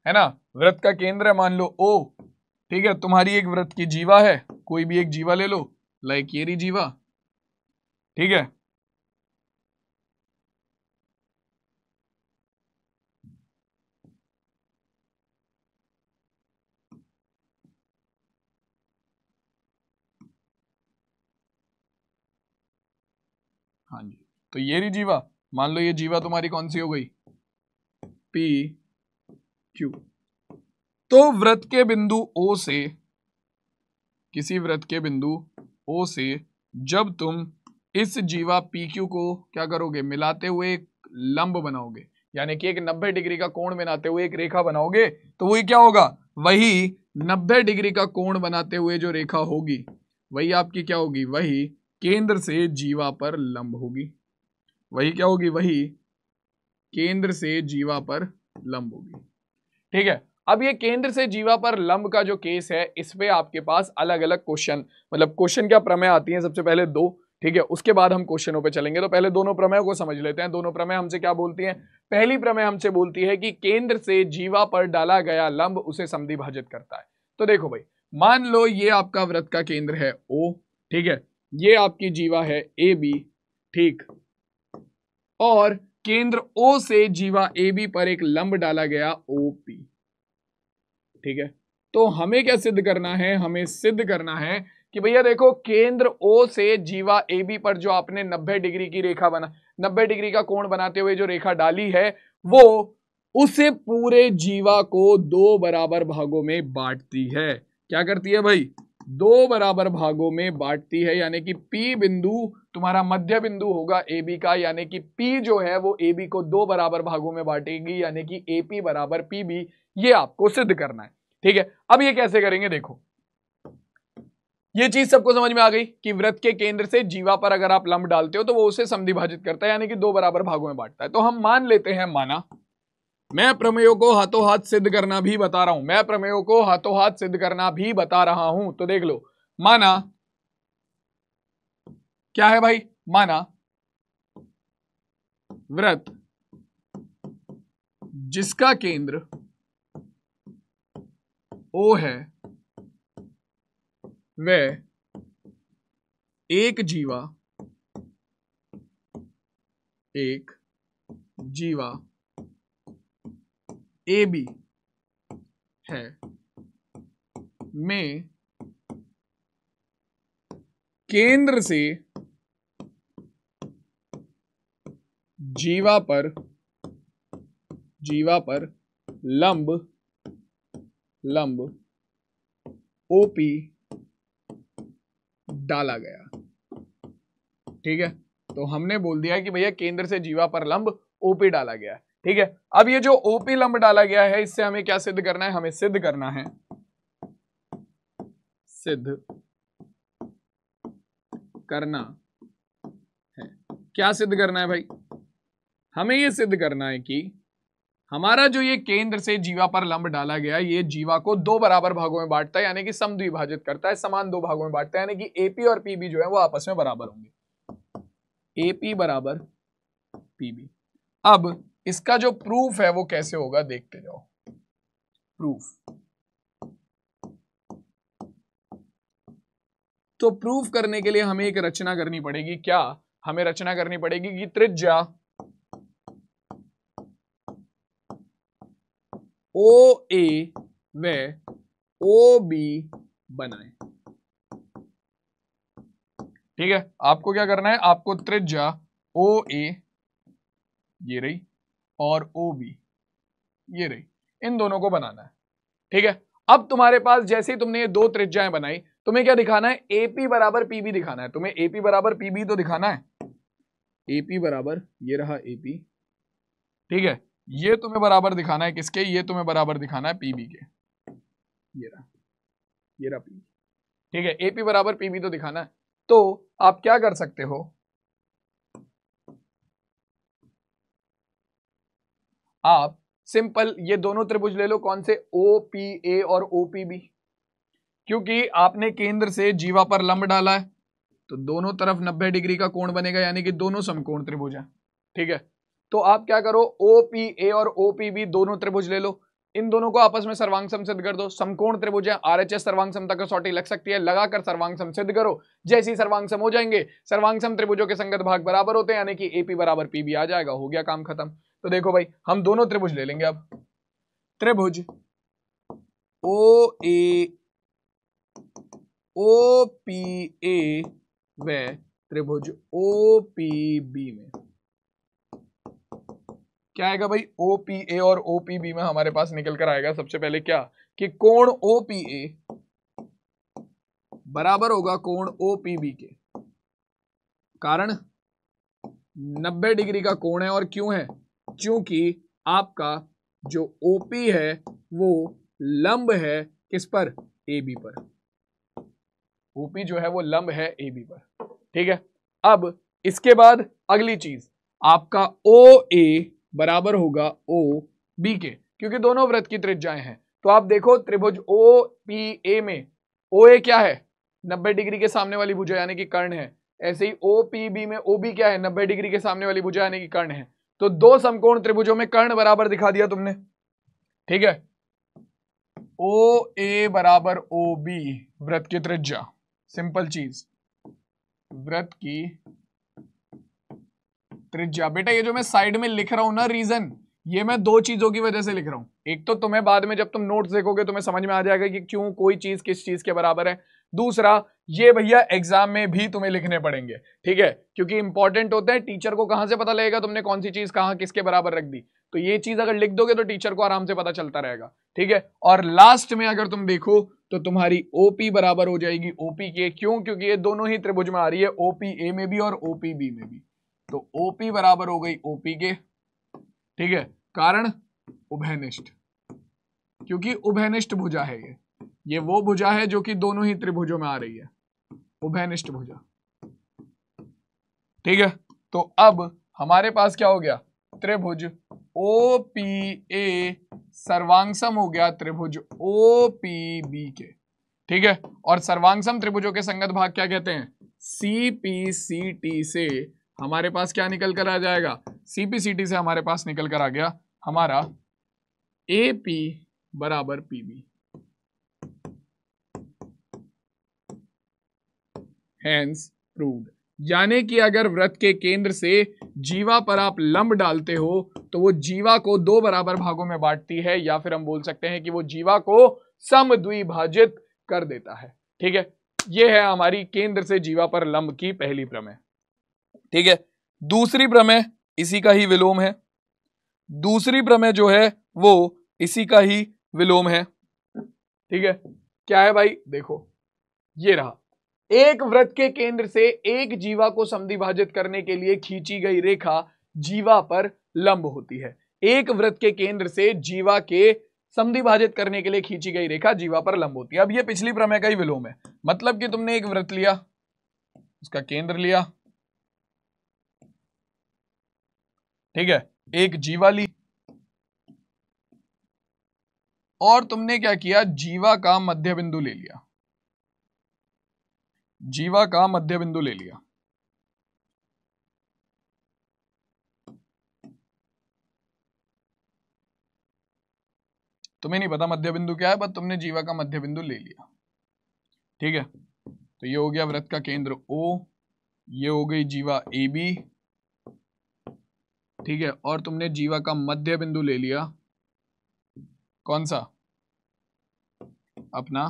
है ना व्रत का केंद्र है मान लो ओ ठीक है तुम्हारी एक व्रत की जीवा है कोई भी एक जीवा ले लो लाइक ये जीवा ठीक है तो ये रही जीवा मान लो ये जीवा तुम्हारी कौन सी हो गई पी क्यू तो व्रत के बिंदु ओ से किसी व्रत के बिंदु ओ से जब तुम इस जीवा पी क्यू को क्या करोगे मिलाते हुए एक लंब बनाओगे यानी कि एक 90 डिग्री का कोण बनाते हुए एक रेखा बनाओगे तो वही क्या होगा वही 90 डिग्री का कोण बनाते हुए जो रेखा होगी वही आपकी क्या होगी वही केंद्र से जीवा पर लंब होगी वही क्या होगी वही केंद्र से जीवा पर लंब होगी ठीक है अब ये केंद्र से जीवा पर लंब का जो केस है इस पे आपके पास अलग अलग क्वेश्चन मतलब क्वेश्चन क्या प्रमेय आती है सबसे पहले दो ठीक है उसके बाद हम क्वेश्चनों पे चलेंगे तो पहले दोनों प्रमेयों को समझ लेते हैं दोनों प्रमेय हमसे क्या बोलती हैं पहली प्रमेय हमसे बोलती है कि केंद्र से जीवा पर डाला गया लंब उसे समिभाजित करता है तो देखो भाई मान लो ये आपका व्रत का केंद्र है ओ ठीक है ये आपकी जीवा है ए बी ठीक और केंद्र ओ से जीवा ए बी पर एक लंब डाला गया ओ पी ठीक है तो हमें क्या सिद्ध करना है हमें सिद्ध करना है कि भैया देखो केंद्र ओ से जीवा ए बी पर जो आपने 90 डिग्री की रेखा बना 90 डिग्री का कोण बनाते हुए जो रेखा डाली है वो उसे पूरे जीवा को दो बराबर भागों में बांटती है क्या करती है भाई दो बराबर भागों में बांटती है यानी कि P बिंदु तुम्हारा मध्य बिंदु होगा ए बी का यानी कि P जो है वो ए बी को दो बराबर भागों में बांटेगी यानी कि ए पी बराबर पी बी ये आपको सिद्ध करना है ठीक है अब ये कैसे करेंगे देखो ये चीज सबको समझ में आ गई कि व्रत के केंद्र से जीवा पर अगर आप लंब डालते हो तो वो उसे समधिभाजित करता है यानी कि दो बराबर भागों में बांटता है तो हम मान लेते हैं माना मैं प्रमेयों को हाथों हाथ सिद्ध करना भी बता रहा हूं मैं प्रमेयों को हाथों हाथ सिद्ध करना भी बता रहा हूं तो देख लो माना क्या है भाई माना व्रत जिसका केंद्र ओ है वह एक जीवा एक जीवा ए बी है में केंद्र से जीवा पर जीवा पर लंब लंब ओपी डाला गया ठीक है तो हमने बोल दिया कि भैया केंद्र से जीवा पर लंब ओपी डाला गया ठीक है अब ये जो ओपी लंब डाला गया है इससे हमें क्या सिद्ध करना है हमें सिद्ध करना है सिद्ध करना है क्या सिद्ध करना है भाई हमें ये सिद्ध करना है कि हमारा जो ये केंद्र से जीवा पर लंब डाला गया ये जीवा को दो बराबर भागों में बांटता है यानी कि समद्विभाजित करता है समान दो भागों में बांटता है यानी कि एपी और पीबी जो है वो आपस में बराबर होंगे एपी बराबर पीबी अब इसका जो प्रूफ है वो कैसे होगा देखते जाओ प्रूफ तो प्रूफ करने के लिए हमें एक रचना करनी पड़ेगी क्या हमें रचना करनी पड़ेगी कि त्रिज्या ओ ए व ओ बी बनाए ठीक है आपको क्या करना है आपको त्रिज्या ओ ए ये रही और ओ बी ये रही इन दोनों को बनाना है ठीक है अब तुम्हारे पास जैसे ही तुमने ये दो त्रिज्याएं बनाई तुम्हें क्या दिखाना है एपी बराबर पीबी दिखाना है तुम्हें एपी बराबर पीबी तो दिखाना है एपी बराबर ये रहा एपी ठीक है ये तुम्हें बराबर दिखाना है किसके ये तुम्हें बराबर दिखाना है पीबी के ये रहा ये रहा पीबी ठीक है एपी बराबर पीबी तो दिखाना है तो आप क्या कर सकते हो आप सिंपल ये दोनों त्रिभुज ले लो कौन से ओ पी ए और ओ पी बी क्योंकि आपने केंद्र से जीवा पर लंब डाला है तो दोनों तरफ 90 डिग्री का कोण बनेगा यानी कि दोनों समकोण त्रिभुज है ठीक है तो आप क्या करो ओ पी ए और ओ पी बी दोनों त्रिभुज ले लो इन दोनों को आपस में सर्वांग सिद्ध कर दो समकोण त्रिभुज है आर एच एस सर्वांग समता कसौटी लग सकती है लगाकर सर्वांग सिद्ध करो जैसी सर्वांग सम हो जाएंगे सर्वांग सम त्रिभुजों के संगत भाग बराबर होते हैं यानी कि एपी बराबर पीबी आ जाएगा हो गया काम खत्म तो देखो भाई हम दोनों त्रिभुज ले लेंगे अब त्रिभुज ओ ए ओ पी ए व त्रिभुज ओ पी बी में क्या आएगा भाई ओ पी ए और ओ पी बी में हमारे पास निकल कर आएगा सबसे पहले क्या कि कोण ओ पी ए बराबर होगा कोण ओ पी बी के कारण 90 डिग्री का कोण है और क्यों है क्योंकि आपका जो ओपी है वो लंब है किस पर ए बी पर ओपी जो है वो लंब है ए बी पर ठीक है अब इसके बाद अगली चीज आपका ओ ए बराबर होगा ओ बी के क्योंकि दोनों व्रत की त्रिज्याएं हैं तो आप देखो त्रिभुज ओ पी ए में ओ ए क्या है नब्बे डिग्री के सामने वाली भुजा यानी कि कर्ण है ऐसे ही ओ पी बी में ओ बी क्या है नब्बे डिग्री के सामने वाली भुजा यानी कि कर्ण है तो दो समकोण त्रिभुजों में कर्ण बराबर दिखा दिया तुमने ठीक है ओ ए बराबर ओ बी व्रत की त्रिज्या सिंपल चीज व्रत की त्रिज्या बेटा ये जो मैं साइड में लिख रहा हूं ना रीजन ये मैं दो चीजों की वजह से लिख रहा हूं एक तो तुम्हें बाद में जब तुम नोट्स देखोगे तुम्हें समझ में आ जाएगा कि क्यों कोई चीज किस चीज के बराबर है दूसरा ये भैया एग्जाम में भी तुम्हें लिखने पड़ेंगे ठीक है क्योंकि इंपॉर्टेंट होते हैं टीचर को कहां से पता लगेगा तुमने कौन सी चीज कहां किसके बराबर रख दी तो ये चीज अगर लिख दोगे तो टीचर को आराम से पता चलता रहेगा ठीक है और लास्ट में अगर तुम देखो तो तुम्हारी ओपी बराबर हो जाएगी ओपी के क्यों क्योंकि ये दोनों ही त्रिभुज में आ रही है ओपी ए में भी और ओपी बी में भी तो ओपी बराबर हो गई ओपी के ठीक है कारण उभयनिष्ठ क्योंकि उभयनिष्ठ भुजा है ये ये वो भुजा है जो कि दोनों ही त्रिभुजों में आ रही है उभयनिष्ठ भुजा ठीक है तो अब हमारे पास क्या हो गया त्रिभुज ओ पी ए सर्वांगसम हो गया त्रिभुज ओ पी बी के ठीक है और सर्वांगसम त्रिभुजों के संगत भाग क्या कहते हैं सी पी सी टी से हमारे पास क्या निकल कर आ जाएगा सी पी सी टी से हमारे पास निकल कर आ गया हमारा ए पी बराबर पी बी हैंस प्रूव्ड यानी कि अगर व्रत के केंद्र से जीवा पर आप लंब डालते हो तो वो जीवा को दो बराबर भागों में बांटती है या फिर हम बोल सकते हैं कि वो जीवा को समद्विभाजित कर देता है ठीक है ये है हमारी केंद्र से जीवा पर लंब की पहली प्रमेय ठीक है दूसरी प्रमेय इसी का ही विलोम है दूसरी प्रमेय जो है वो इसी का ही विलोम है ठीक है क्या है भाई देखो ये रहा एक व्रत के केंद्र से एक जीवा को संधिभाजित करने के लिए खींची गई रेखा जीवा पर लंब होती है एक व्रत के केंद्र से जीवा के संधिभाजित करने के लिए खींची गई रेखा जीवा पर लंब होती है अब ये पिछली प्रमेय का ही विलोम है मतलब कि तुमने एक व्रत लिया उसका केंद्र लिया ठीक है एक जीवा ली और तुमने क्या किया जीवा का मध्य बिंदु ले लिया जीवा का मध्य बिंदु ले लिया तुम्हें नहीं पता मध्य बिंदु क्या है बट तुमने जीवा का मध्य बिंदु ले लिया ठीक है तो ये हो गया व्रत का केंद्र ओ ये हो गई जीवा ए बी ठीक है और तुमने जीवा का मध्य बिंदु ले लिया कौन सा अपना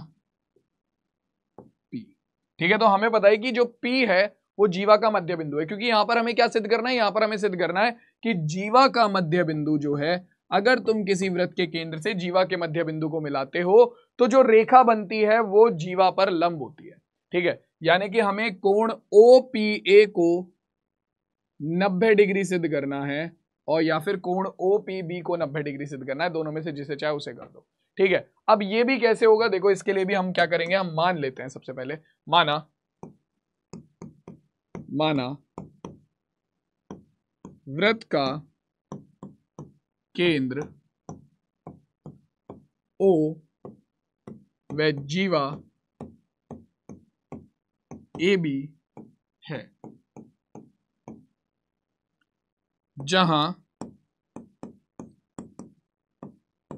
ठीक है तो हमें पता है कि जो पी है वो जीवा का मध्य बिंदु है क्योंकि यहां पर हमें क्या सिद्ध करना है यहां पर हमें सिद्ध करना है कि जीवा का मध्य बिंदु जो है अगर तुम किसी व्रत के केंद्र से जीवा के मध्य बिंदु को मिलाते हो तो जो रेखा बनती है वो जीवा पर लंब होती है ठीक है यानी कि हमें कोण ओ पी ए को 90 डिग्री सिद्ध करना है और या फिर कोण ओ पी बी को 90 डिग्री सिद्ध करना है दोनों में से जिसे चाहे उसे कर दो ठीक है अब ये भी कैसे होगा देखो इसके लिए भी हम क्या करेंगे हम मान लेते हैं सबसे पहले माना माना व्रत का केंद्र ओ व जीवा ए बी है जहां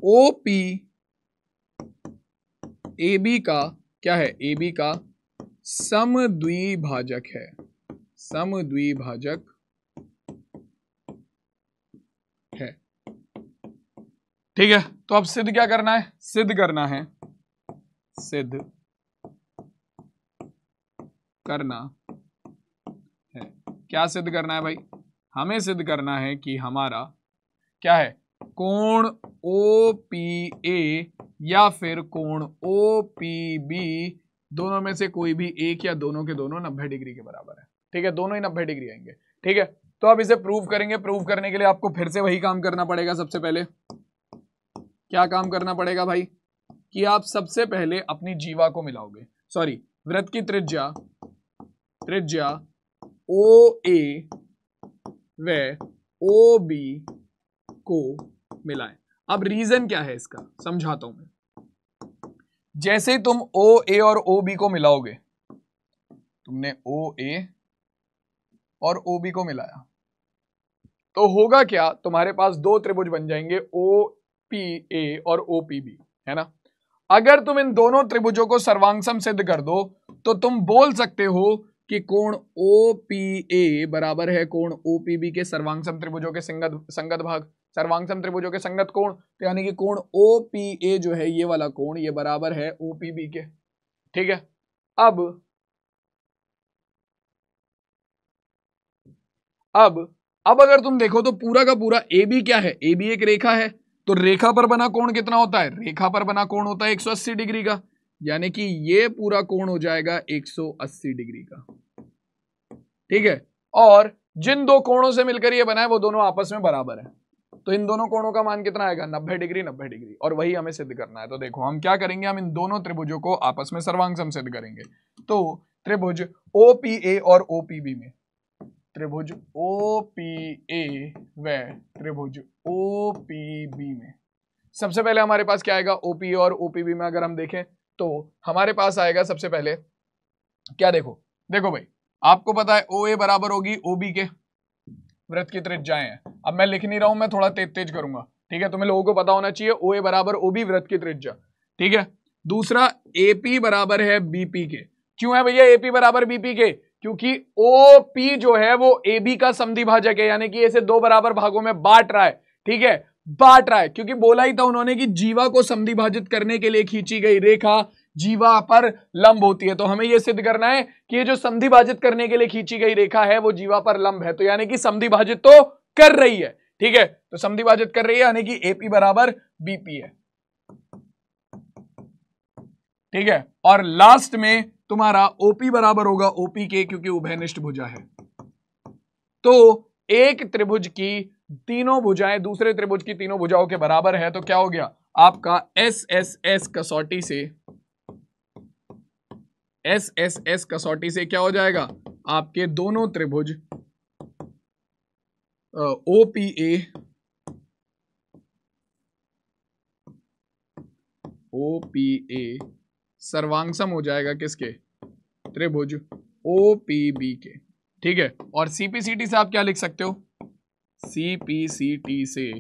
ओ पी ए बी का क्या है ए बी का समद्विभाजक है समद्विभाजक है ठीक है तो अब सिद्ध क्या करना है सिद्ध करना है सिद्ध करना है क्या सिद्ध करना है भाई हमें सिद्ध करना है कि हमारा क्या है कोण ओ पी ए या फिर कोण ओ पी बी दोनों में से कोई भी एक या दोनों के दोनों नब्बे डिग्री के बराबर है ठीक है दोनों ही नब्बे डिग्री आएंगे ठीक है तो आप इसे प्रूव करेंगे प्रूव करने के लिए आपको फिर से वही काम करना पड़ेगा सबसे पहले क्या काम करना पड़ेगा भाई कि आप सबसे पहले अपनी जीवा को मिलाओगे सॉरी व्रत की त्रिज्या त्रिज्या ओ ए व ओ बी को मिलाएं अब रीजन क्या है इसका समझाता हूं मैं जैसे तुम ओ ए और ओ बी को मिलाओगे तुमने ओ ए और ओ बी को मिलाया तो होगा क्या तुम्हारे पास दो त्रिभुज बन जाएंगे ओ पी ए और ओ पी बी है ना अगर तुम इन दोनों त्रिभुजों को सर्वांगसम सिद्ध कर दो तो तुम बोल सकते हो कि कोण ओ पी ए बराबर है कोण ओ पी बी के सर्वांगसम त्रिभुजों के संगत संगत भाग सर्वांगसम त्रिभुजों के संगत कोण तो यानी कि कोण ओ पी ए जो है ये वाला कोण ये बराबर है ओ पी बी के ठीक है अब अब अब अगर तुम देखो तो पूरा का पूरा ए बी क्या है ए बी एक रेखा है तो रेखा पर बना कोण कितना होता है रेखा पर बना कोण होता है 180 डिग्री का यानी कि ये पूरा कोण हो जाएगा 180 डिग्री का ठीक है और जिन दो कोणों से मिलकर ये बना है वो दोनों आपस में बराबर है तो इन दोनों कोणों का मान कितना आएगा नब्बे डिग्री नब्बे डिग्री और वही हमें सिद्ध करना है तो देखो हम क्या करेंगे हम इन दोनों त्रिभुजों को आपस में सर्वांगसम सिद्ध करेंगे तो त्रिभुज ओ पी ए और ओ पी बी में त्रिभुज ओ पी ए व त्रिभुज ओ पी बी में सबसे पहले हमारे पास क्या आएगा ओपी और ओपीबी में अगर हम देखें तो हमारे पास आएगा सबसे पहले क्या देखो देखो भाई आपको पता है ओ ए बराबर होगी ओ बी के व्रत की त्रिज्याएं हैं अब मैं लिख नहीं रहा हूं मैं थोड़ा तेज तेज करूंगा ठीक है तुम्हें लोगों को पता होना चाहिए ओ ए बराबर ओ बी व्रत की त्रिज्या ठीक है दूसरा ए पी बराबर है बीपी के क्यों है भैया ए पी बराबर बीपी के क्योंकि ओ पी जो है वो ए बी का समधि भाजक है यानी कि इसे दो बराबर भागों में बांट रहा है ठीक है बांट रहा है क्योंकि बोला ही था उन्होंने कि जीवा को समधि भाजित करने के लिए खींची गई रेखा जीवा पर लंब होती है तो हमें यह सिद्ध करना है कि ये जो संधि करने के लिए खींची गई रेखा है वो जीवा पर लंब है तो यानी कि संधि तो कर रही है ठीक है तो संधि कर रही है यानी कि एपी बराबर बीपी है ठीक है और लास्ट में तुम्हारा ओपी बराबर होगा ओपी के क्योंकि उभयनिष्ठ भुजा है तो एक त्रिभुज की तीनों भुजाएं दूसरे त्रिभुज की तीनों भुजाओं के बराबर है तो क्या हो गया आपका एस एस एस कसौटी से एस एस एस कसौटी से क्या हो जाएगा आपके दोनों त्रिभुज O P A O P A सर्वांगसम हो जाएगा किसके त्रिभुज ओ पी बी के ठीक है और सीपीसीटी से आप क्या लिख सकते हो सीपीसीटी से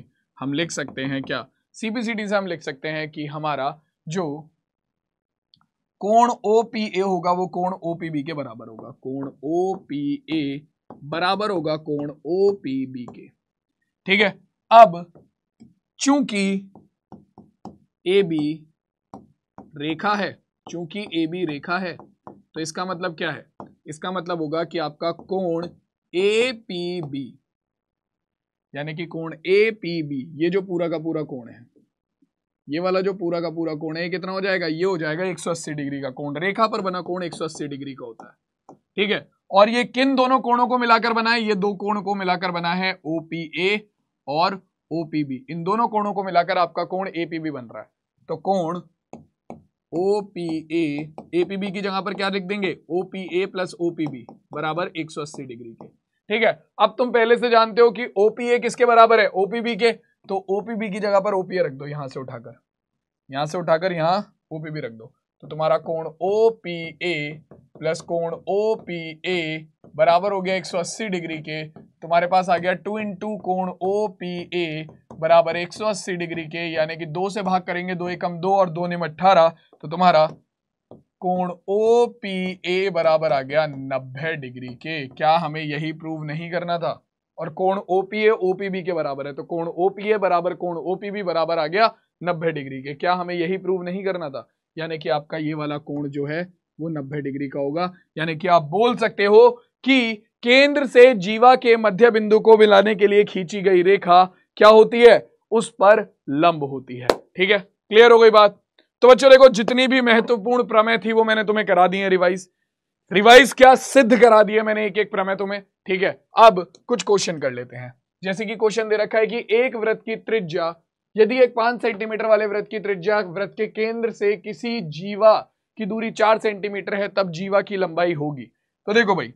हम लिख सकते हैं क्या सीपीसीटी से हम लिख सकते हैं कि हमारा जो कोण ओ पी ए होगा वो कोण ओ पी बी के बराबर होगा कोण ओ पी ए बराबर होगा कोण ओ पी बी के ठीक है अब चूंकि ए बी रेखा है चूंकि ए बी रेखा है तो इसका मतलब क्या है इसका मतलब होगा कि आपका कोण ए पी बी यानी कि कोण ए पी बी ये जो पूरा का पूरा कोण है ये वाला जो पूरा का पूरा कोण है ये कितना हो जाएगा ये हो जाएगा 180 डिग्री का कोण रेखा पर बना कोण 180 डिग्री का होता है ठीक है और ये किन दोनों कोणों को मिलाकर बना है ये दो कोण को मिलाकर बना है ओपीए और ओपीबी इन दोनों कोणों को मिलाकर आपका कोण एपीबी बन रहा है तो कोण ओपीए एपीबी की जगह पर क्या लिख देंगे ओपीए प्लस ओपीबी बराबर अस्सी डिग्री के ठीक है अब तुम पहले से जानते हो कि ओपीए किसके बराबर है ओपीबी के तो ओपीबी की जगह पर ओपीए रख दो यहां से उठाकर यहां से उठाकर यहां ओपीबी रख दो तो तुम्हारा कोण ओ पी ए प्लस कोण ओ पी ए बराबर हो गया 180 डिग्री के तुम्हारे पास आ गया टू इन टू कोण ओ पी ए बराबर 180 डिग्री के यानी कि दो से भाग करेंगे दो एकम दो और दो निम अट्ठारह तो तुम्हारा कोण ओ पी ए बराबर आ गया नब्बे डिग्री के क्या हमें यही प्रूव नहीं करना था और कोण ओपीए ओपीबी के बराबर है तो कोण ओपीए बराबर कोण ओपीबी बराबर आ गया नब्बे डिग्री के क्या हमें यही प्रूव नहीं करना था यानी कि आपका ये वाला कोण जो है वो नब्बे डिग्री का होगा यानी कि आप बोल सकते हो कि केंद्र से जीवा के मध्य बिंदु को मिलाने के लिए खींची गई रेखा क्या होती है उस पर लंब होती है ठीक है क्लियर हो गई बात तो बच्चों देखो जितनी भी महत्वपूर्ण प्रमेय थी वो मैंने तुम्हें करा दी है रिवाइज रिवाइज क्या सिद्ध करा दिया मैंने एक एक प्रमेय तुम्हें ठीक है अब कुछ क्वेश्चन कर लेते हैं जैसे कि क्वेश्चन दे रखा है कि एक व्रत की त्रिज्या यदि एक पांच सेंटीमीटर वाले व्रत की त्रिज्या व्रत के केंद्र से किसी जीवा की दूरी चार सेंटीमीटर है तब जीवा की लंबाई होगी तो देखो भाई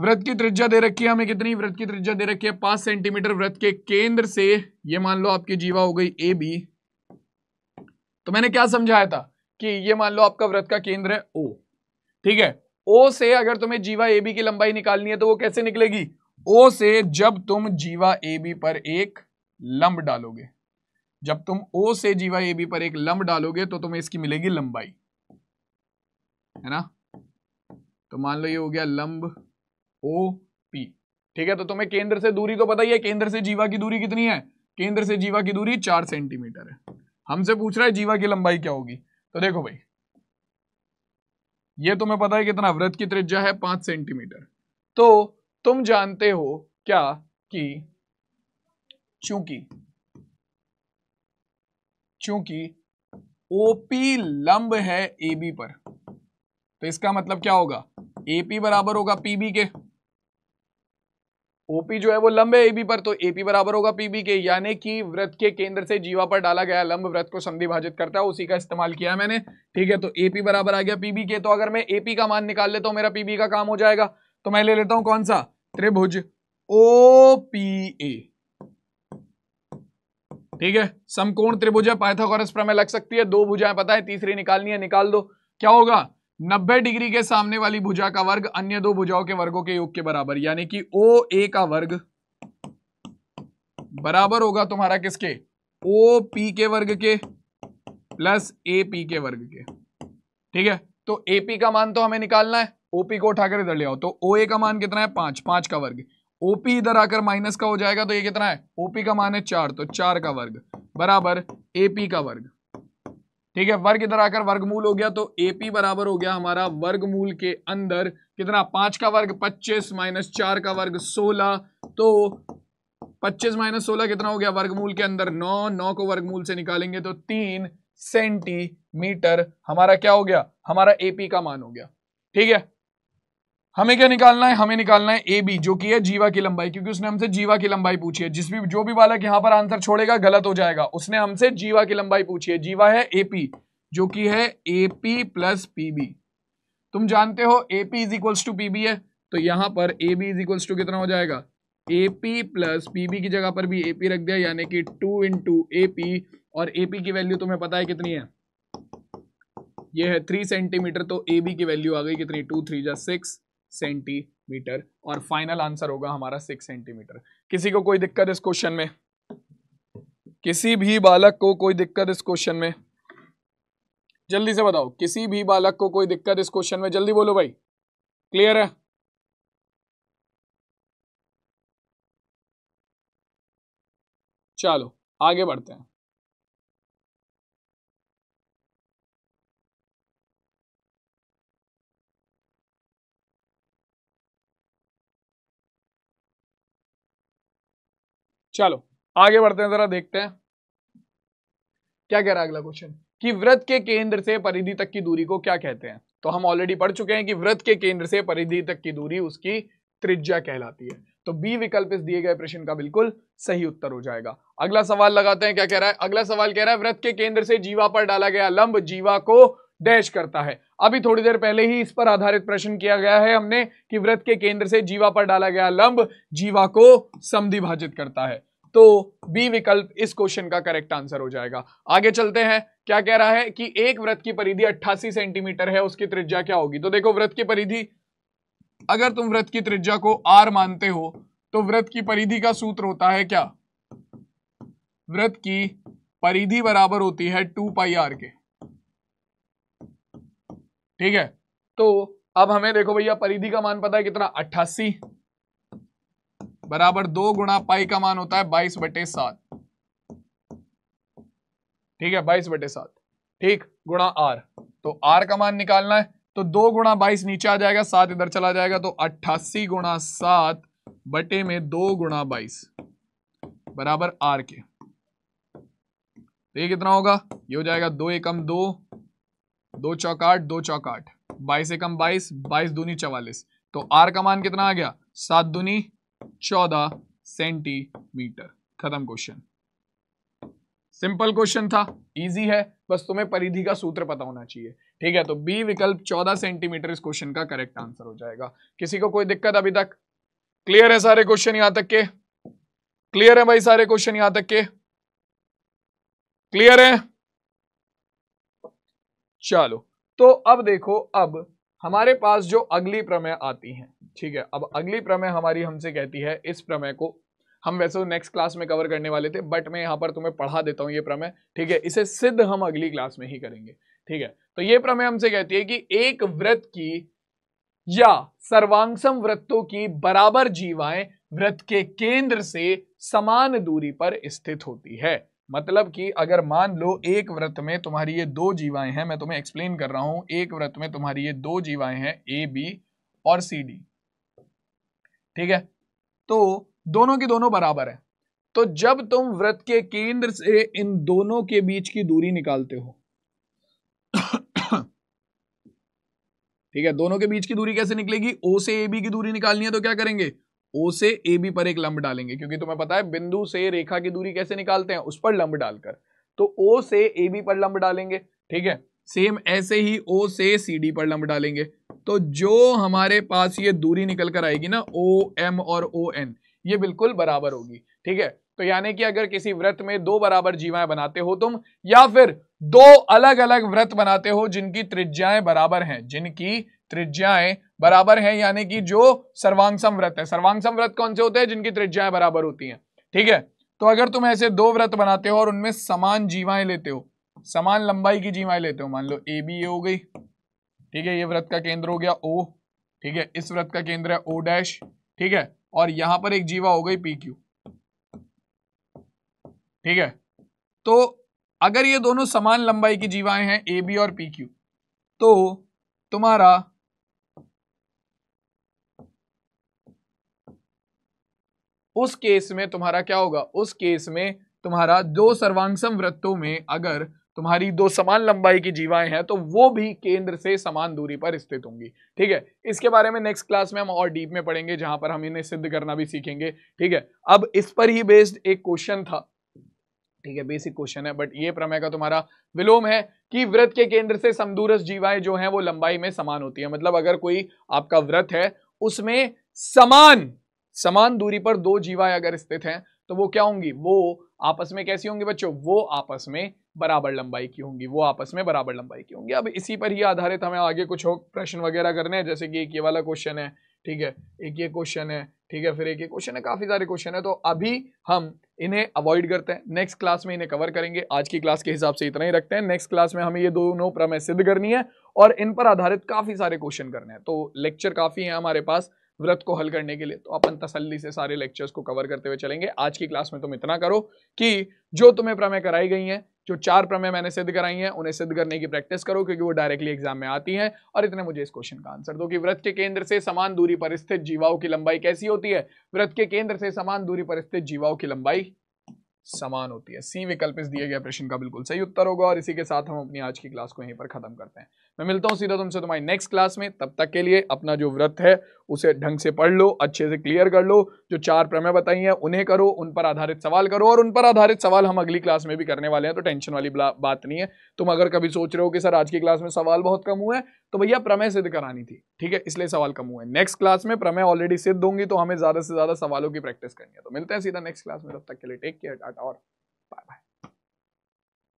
व्रत की त्रिज्या दे रखी है हमें कितनी व्रत की त्रिज्या दे रखी है पांच सेंटीमीटर व्रत के केंद्र से ये मान लो आपकी जीवा हो गई ए बी तो मैंने क्या समझाया था कि ये मान लो आपका व्रत का केंद्र है ओ ठीक है ओ से अगर तुम्हें जीवा ए बी की लंबाई निकालनी है तो वो कैसे निकलेगी ओ से जब तुम जीवा ए बी पर एक लंब डालोगे जब तुम ओ से जीवा ए बी पर एक लंब डालोगे तो तुम्हें इसकी मिलेगी लंबाई है ना तो मान लो ये हो गया लंब ओ पी ठीक है तो तुम्हें केंद्र से दूरी तो पता ही है केंद्र से जीवा की दूरी कितनी है केंद्र से जीवा की दूरी चार सेंटीमीटर है हमसे पूछ रहा है जीवा की लंबाई क्या होगी तो देखो भाई ये तुम्हें पता है कितना वृत्त की त्रिज्या है पांच सेंटीमीटर तो तुम जानते हो क्या कि चूंकि चूंकि ओपी लंब है एबी पर तो इसका मतलब क्या होगा एपी बराबर होगा पीबी के ओपी जो है वो लंबे एबी पर तो एपी बराबर होगा पीबी के यानी कि व्रत के केंद्र से जीवा पर डाला गया लंब व्रत को संधिभाजित करता है उसी का इस्तेमाल किया मैंने ठीक है तो एपी बराबर आ गया पीबी के तो अगर मैं एपी का मान निकाल लेता हूं मेरा पीबी का काम हो जाएगा तो मैं ले लेता हूं कौन सा त्रिभुज ओ पी ए ठीक है समकोण त्रिभुज है पाइथागोरस प्रमेय लग सकती है दो भुजाएं पता है तीसरी निकालनी है निकाल दो क्या होगा 90 डिग्री के सामने वाली भुजा का वर्ग अन्य दो भुजाओं के वर्गों के योग के बराबर यानी कि ओ ए का वर्ग बराबर होगा तुम्हारा किसके ओ पी के वर्ग के प्लस ए पी के वर्ग के ठीक है तो ए पी का मान तो हमें निकालना है ओपी को उठाकर इधर ले आओ तो ओ ए का मान कितना है पांच पांच का वर्ग ओपी इधर आकर माइनस का हो जाएगा तो ये कितना है ओपी का मान है चार तो चार का वर्ग बराबर एपी का वर्ग ठीक है वर्ग इधर आकर वर्गमूल हो गया तो एपी बराबर हो गया हमारा वर्गमूल के अंदर कितना पांच का वर्ग पच्चीस माइनस चार का वर्ग सोलह तो पच्चीस माइनस सोलह कितना हो गया वर्गमूल के अंदर नौ नौ को वर्गमूल से निकालेंगे तो तीन सेंटीमीटर हमारा क्या हो गया हमारा एपी का मान हो गया ठीक है हमें क्या निकालना है हमें निकालना है ए बी जो कि है जीवा की लंबाई क्योंकि उसने हमसे जीवा की लंबाई पूछी है जिस भी जो भी बालक यहां पर आंसर छोड़ेगा गलत हो जाएगा उसने हमसे जीवा की लंबाई पूछी है जीवा है एपी जो कि है एपी प्लस पी बी तुम जानते हो AP is equals to PB है तो यहां पर A B is equals to कितना हो जाएगा एपी प्लस पीबी की जगह पर भी एपी रख दिया यानी कि टू इंटू ए पी और एपी की वैल्यू तुम्हें पता है कितनी है यह है थ्री सेंटीमीटर तो ए बी की वैल्यू आ गई कितनी टू थ्री जा सिक्स सेंटीमीटर और फाइनल आंसर होगा हमारा सिक्स सेंटीमीटर किसी को कोई दिक्कत इस क्वेश्चन में किसी भी बालक को कोई दिक्कत इस क्वेश्चन में जल्दी से बताओ किसी भी बालक को कोई दिक्कत इस क्वेश्चन में जल्दी बोलो भाई क्लियर है चलो आगे बढ़ते हैं चलो आगे बढ़ते हैं जरा देखते हैं क्या कह रहा है अगला क्वेश्चन कि व्रत के केंद्र से परिधि तक की दूरी को क्या कहते हैं तो हम ऑलरेडी पढ़ चुके हैं कि व्रत के केंद्र से परिधि तक की दूरी उसकी त्रिज्या कहलाती है तो बी विकल्प इस दिए गए प्रश्न का बिल्कुल सही उत्तर हो जाएगा अगला सवाल लगाते हैं क्या कह रहा है अगला सवाल कह रहा है व्रत के केंद्र से जीवा पर डाला गया लंब जीवा को डैश करता है अभी थोड़ी देर पहले ही इस पर आधारित प्रश्न किया गया है हमने कि व्रत के केंद्र से जीवा पर डाला गया लंब जीवा को समिभाजित करता है तो बी विकल्प इस क्वेश्चन का करेक्ट आंसर हो जाएगा आगे चलते हैं क्या कह रहा है कि एक व्रत की परिधि 88 सेंटीमीटर है उसकी त्रिज्या क्या होगी तो देखो व्रत की परिधि अगर तुम व्रत की त्रिज्या को आर मानते हो तो व्रत की परिधि का सूत्र होता है क्या व्रत की परिधि बराबर होती है टू पाई आर के ठीक है तो अब हमें देखो भैया परिधि का मान पता है कितना अट्ठासी बराबर दो गुणा पाई का मान होता है बाईस बटे सात ठीक है बाईस बटे सात ठीक गुणा आर तो आर का मान निकालना है तो दो गुणा बाईस नीचे आ जाएगा सात इधर चला जाएगा तो अट्ठासी गुणा सात बटे में दो गुणा बाईस बराबर आर के तो ये कितना होगा ये हो जाएगा दो एकम दो दो चौक आठ दो चौक आठ बाईस एकम बाईस बाईस दूनी चवालीस तो आर का मान कितना आ गया सात दूनी चौदह सेंटीमीटर खत्म क्वेश्चन सिंपल क्वेश्चन था इजी है बस तुम्हें परिधि का सूत्र पता होना चाहिए ठीक है तो बी विकल्प 14 सेंटीमीटर इस क्वेश्चन का करेक्ट आंसर हो जाएगा किसी को कोई दिक्कत अभी तक क्लियर है सारे क्वेश्चन यहां तक के क्लियर है भाई सारे क्वेश्चन यहां तक के क्लियर है चलो तो अब देखो अब हमारे पास जो अगली प्रमेय आती है ठीक है अब अगली प्रमेय हमारी हमसे कहती है इस प्रमेय को हम वैसे नेक्स्ट तो क्लास में कवर करने वाले थे बट मैं यहाँ पर तुम्हें पढ़ा देता हूँ ये प्रमेय ठीक है इसे सिद्ध हम अगली क्लास में ही करेंगे ठीक है तो ये प्रमेय हमसे कहती है कि एक व्रत की या सर्वांगसम व्रतों की बराबर जीवाएं व्रत के केंद्र से समान दूरी पर स्थित होती है मतलब कि अगर मान लो एक व्रत में तुम्हारी ये दो जीवाएं हैं मैं तुम्हें एक्सप्लेन कर रहा हूं एक व्रत में तुम्हारी ये दो जीवाएं हैं ए बी और सी डी ठीक है तो दोनों की दोनों बराबर है तो जब तुम व्रत के केंद्र से इन दोनों के बीच की दूरी निकालते हो ठीक है दोनों के बीच की दूरी कैसे निकलेगी ओ से ए बी की दूरी निकालनी है तो क्या करेंगे ओ से ए बी पर एक लंब डालेंगे क्योंकि तुम्हें पता है बिंदु से रेखा की दूरी कैसे निकालते हैं उस पर लंब डालकर तो ओ से ए बी पर लंब डालेंगे ठीक है सेम ऐसे ही ओ से सी डी पर लंब डालेंगे तो जो हमारे पास ये दूरी निकल कर आएगी ना ओ एम और ओ एन ये बिल्कुल बराबर होगी ठीक है तो यानी कि अगर किसी व्रत में दो बराबर जीवाएं बनाते हो तुम या फिर दो अलग अलग व्रत बनाते हो जिनकी त्रिज्याएं बराबर हैं जिनकी त्रिज्याएं बराबर हैं यानी कि जो सर्वांगसम व्रत है सर्वांगसम व्रत कौन से होते हैं जिनकी त्रिज्याएं बराबर होती हैं ठीक है तो अगर तुम ऐसे दो व्रत बनाते हो और उनमें समान जीवाएं लेते हो समान लंबाई की जीवाएं लेते हो मान लो ए बी ए हो गई ठीक है ये व्रत का केंद्र हो गया ओ ठीक है इस व्रत का केंद्र है ओ डैश ठीक है और यहां पर एक जीवा हो गई पी क्यू ठीक है तो अगर ये दोनों समान लंबाई की जीवाएं हैं ए बी और पी क्यू तो तुम्हारा उस केस में तुम्हारा क्या होगा उस केस में तुम्हारा दो सर्वांगसम वृत्तों में अगर तुम्हारी दो समान लंबाई की जीवाएं हैं तो वो भी केंद्र से समान दूरी पर स्थित होंगी ठीक है इसके बारे में नेक्स्ट क्लास में हम और डीप में पढ़ेंगे जहां पर हम इन्हें सिद्ध करना भी सीखेंगे ठीक है अब इस पर ही बेस्ड एक क्वेश्चन था ठीक है बेसिक क्वेश्चन है बट ये प्रमेय का तुम्हारा विलोम है कि व्रत के केंद्र से समदूरस जीवाएं जो हैं वो लंबाई में समान होती है मतलब अगर कोई आपका व्रत है उसमें समान समान दूरी पर दो जीवाएं अगर स्थित हैं तो वो क्या होंगी वो आपस में कैसी होंगी बच्चों वो आपस में बराबर लंबाई की होंगी वो आपस में बराबर लंबाई की होंगी अब इसी पर ही आधारित हमें आगे कुछ प्रश्न वगैरह करने हैं जैसे कि एक ये वाला क्वेश्चन है ठीक है एक ये क्वेश्चन है ठीक है फिर एक ये क्वेश्चन है काफी सारे क्वेश्चन है तो अभी हम इन्हें अवॉइड करते हैं नेक्स्ट क्लास में इन्हें कवर करेंगे आज की क्लास के हिसाब से इतना ही रखते हैं नेक्स्ट क्लास में हमें ये दोनों प्रमेय सिद्ध करनी है और इन पर आधारित काफ़ी सारे क्वेश्चन करने हैं तो लेक्चर काफ़ी है हमारे पास व्रत को हल करने के लिए तो अपन तसल्ली से सारे लेक्चर्स को कवर करते हुए चलेंगे आज की क्लास में तुम इतना करो कि जो तुम्हें प्रमेय कराई गई हैं जो चार प्रमेय मैंने सिद्ध कराई हैं उन्हें सिद्ध करने की प्रैक्टिस करो क्योंकि वो डायरेक्टली एग्जाम में आती हैं और इतने मुझे इस क्वेश्चन का आंसर दो कि व्रत के केंद्र से समान दूरी पर स्थित जीवाओं की लंबाई कैसी होती है व्रत के केंद्र से समान दूरी पर स्थित जीवाओं की लंबाई समान होती है सी विकल्प इस दिए गए प्रश्न का बिल्कुल सही उत्तर होगा और इसी के साथ हम अपनी आज की क्लास को यहीं पर खत्म करते हैं मैं मिलता हूँ सीधा तुमसे तुम्हारी नेक्स्ट क्लास में तब तक के लिए अपना जो व्रत है उसे ढंग से पढ़ लो अच्छे से क्लियर कर लो जो चार प्रमेय बताई हैं उन्हें करो उन पर आधारित सवाल करो और उन पर आधारित सवाल हम अगली क्लास में भी करने वाले हैं तो टेंशन वाली बात नहीं है तुम अगर कभी सोच रहे हो कि सर आज की क्लास में सवाल बहुत कम हुए हैं तो भैया प्रमेय सिद्ध करानी थी ठीक है इसलिए सवाल कम हुए नेक्स्ट क्लास में प्रमेय ऑलरेडी सिद्ध होंगी तो हमें ज़्यादा से ज़्यादा सवालों की प्रैक्टिस करनी है तो मिलते हैं सीधा नेक्स्ट क्लास में तब तक के लिए टेक केयर टाटा और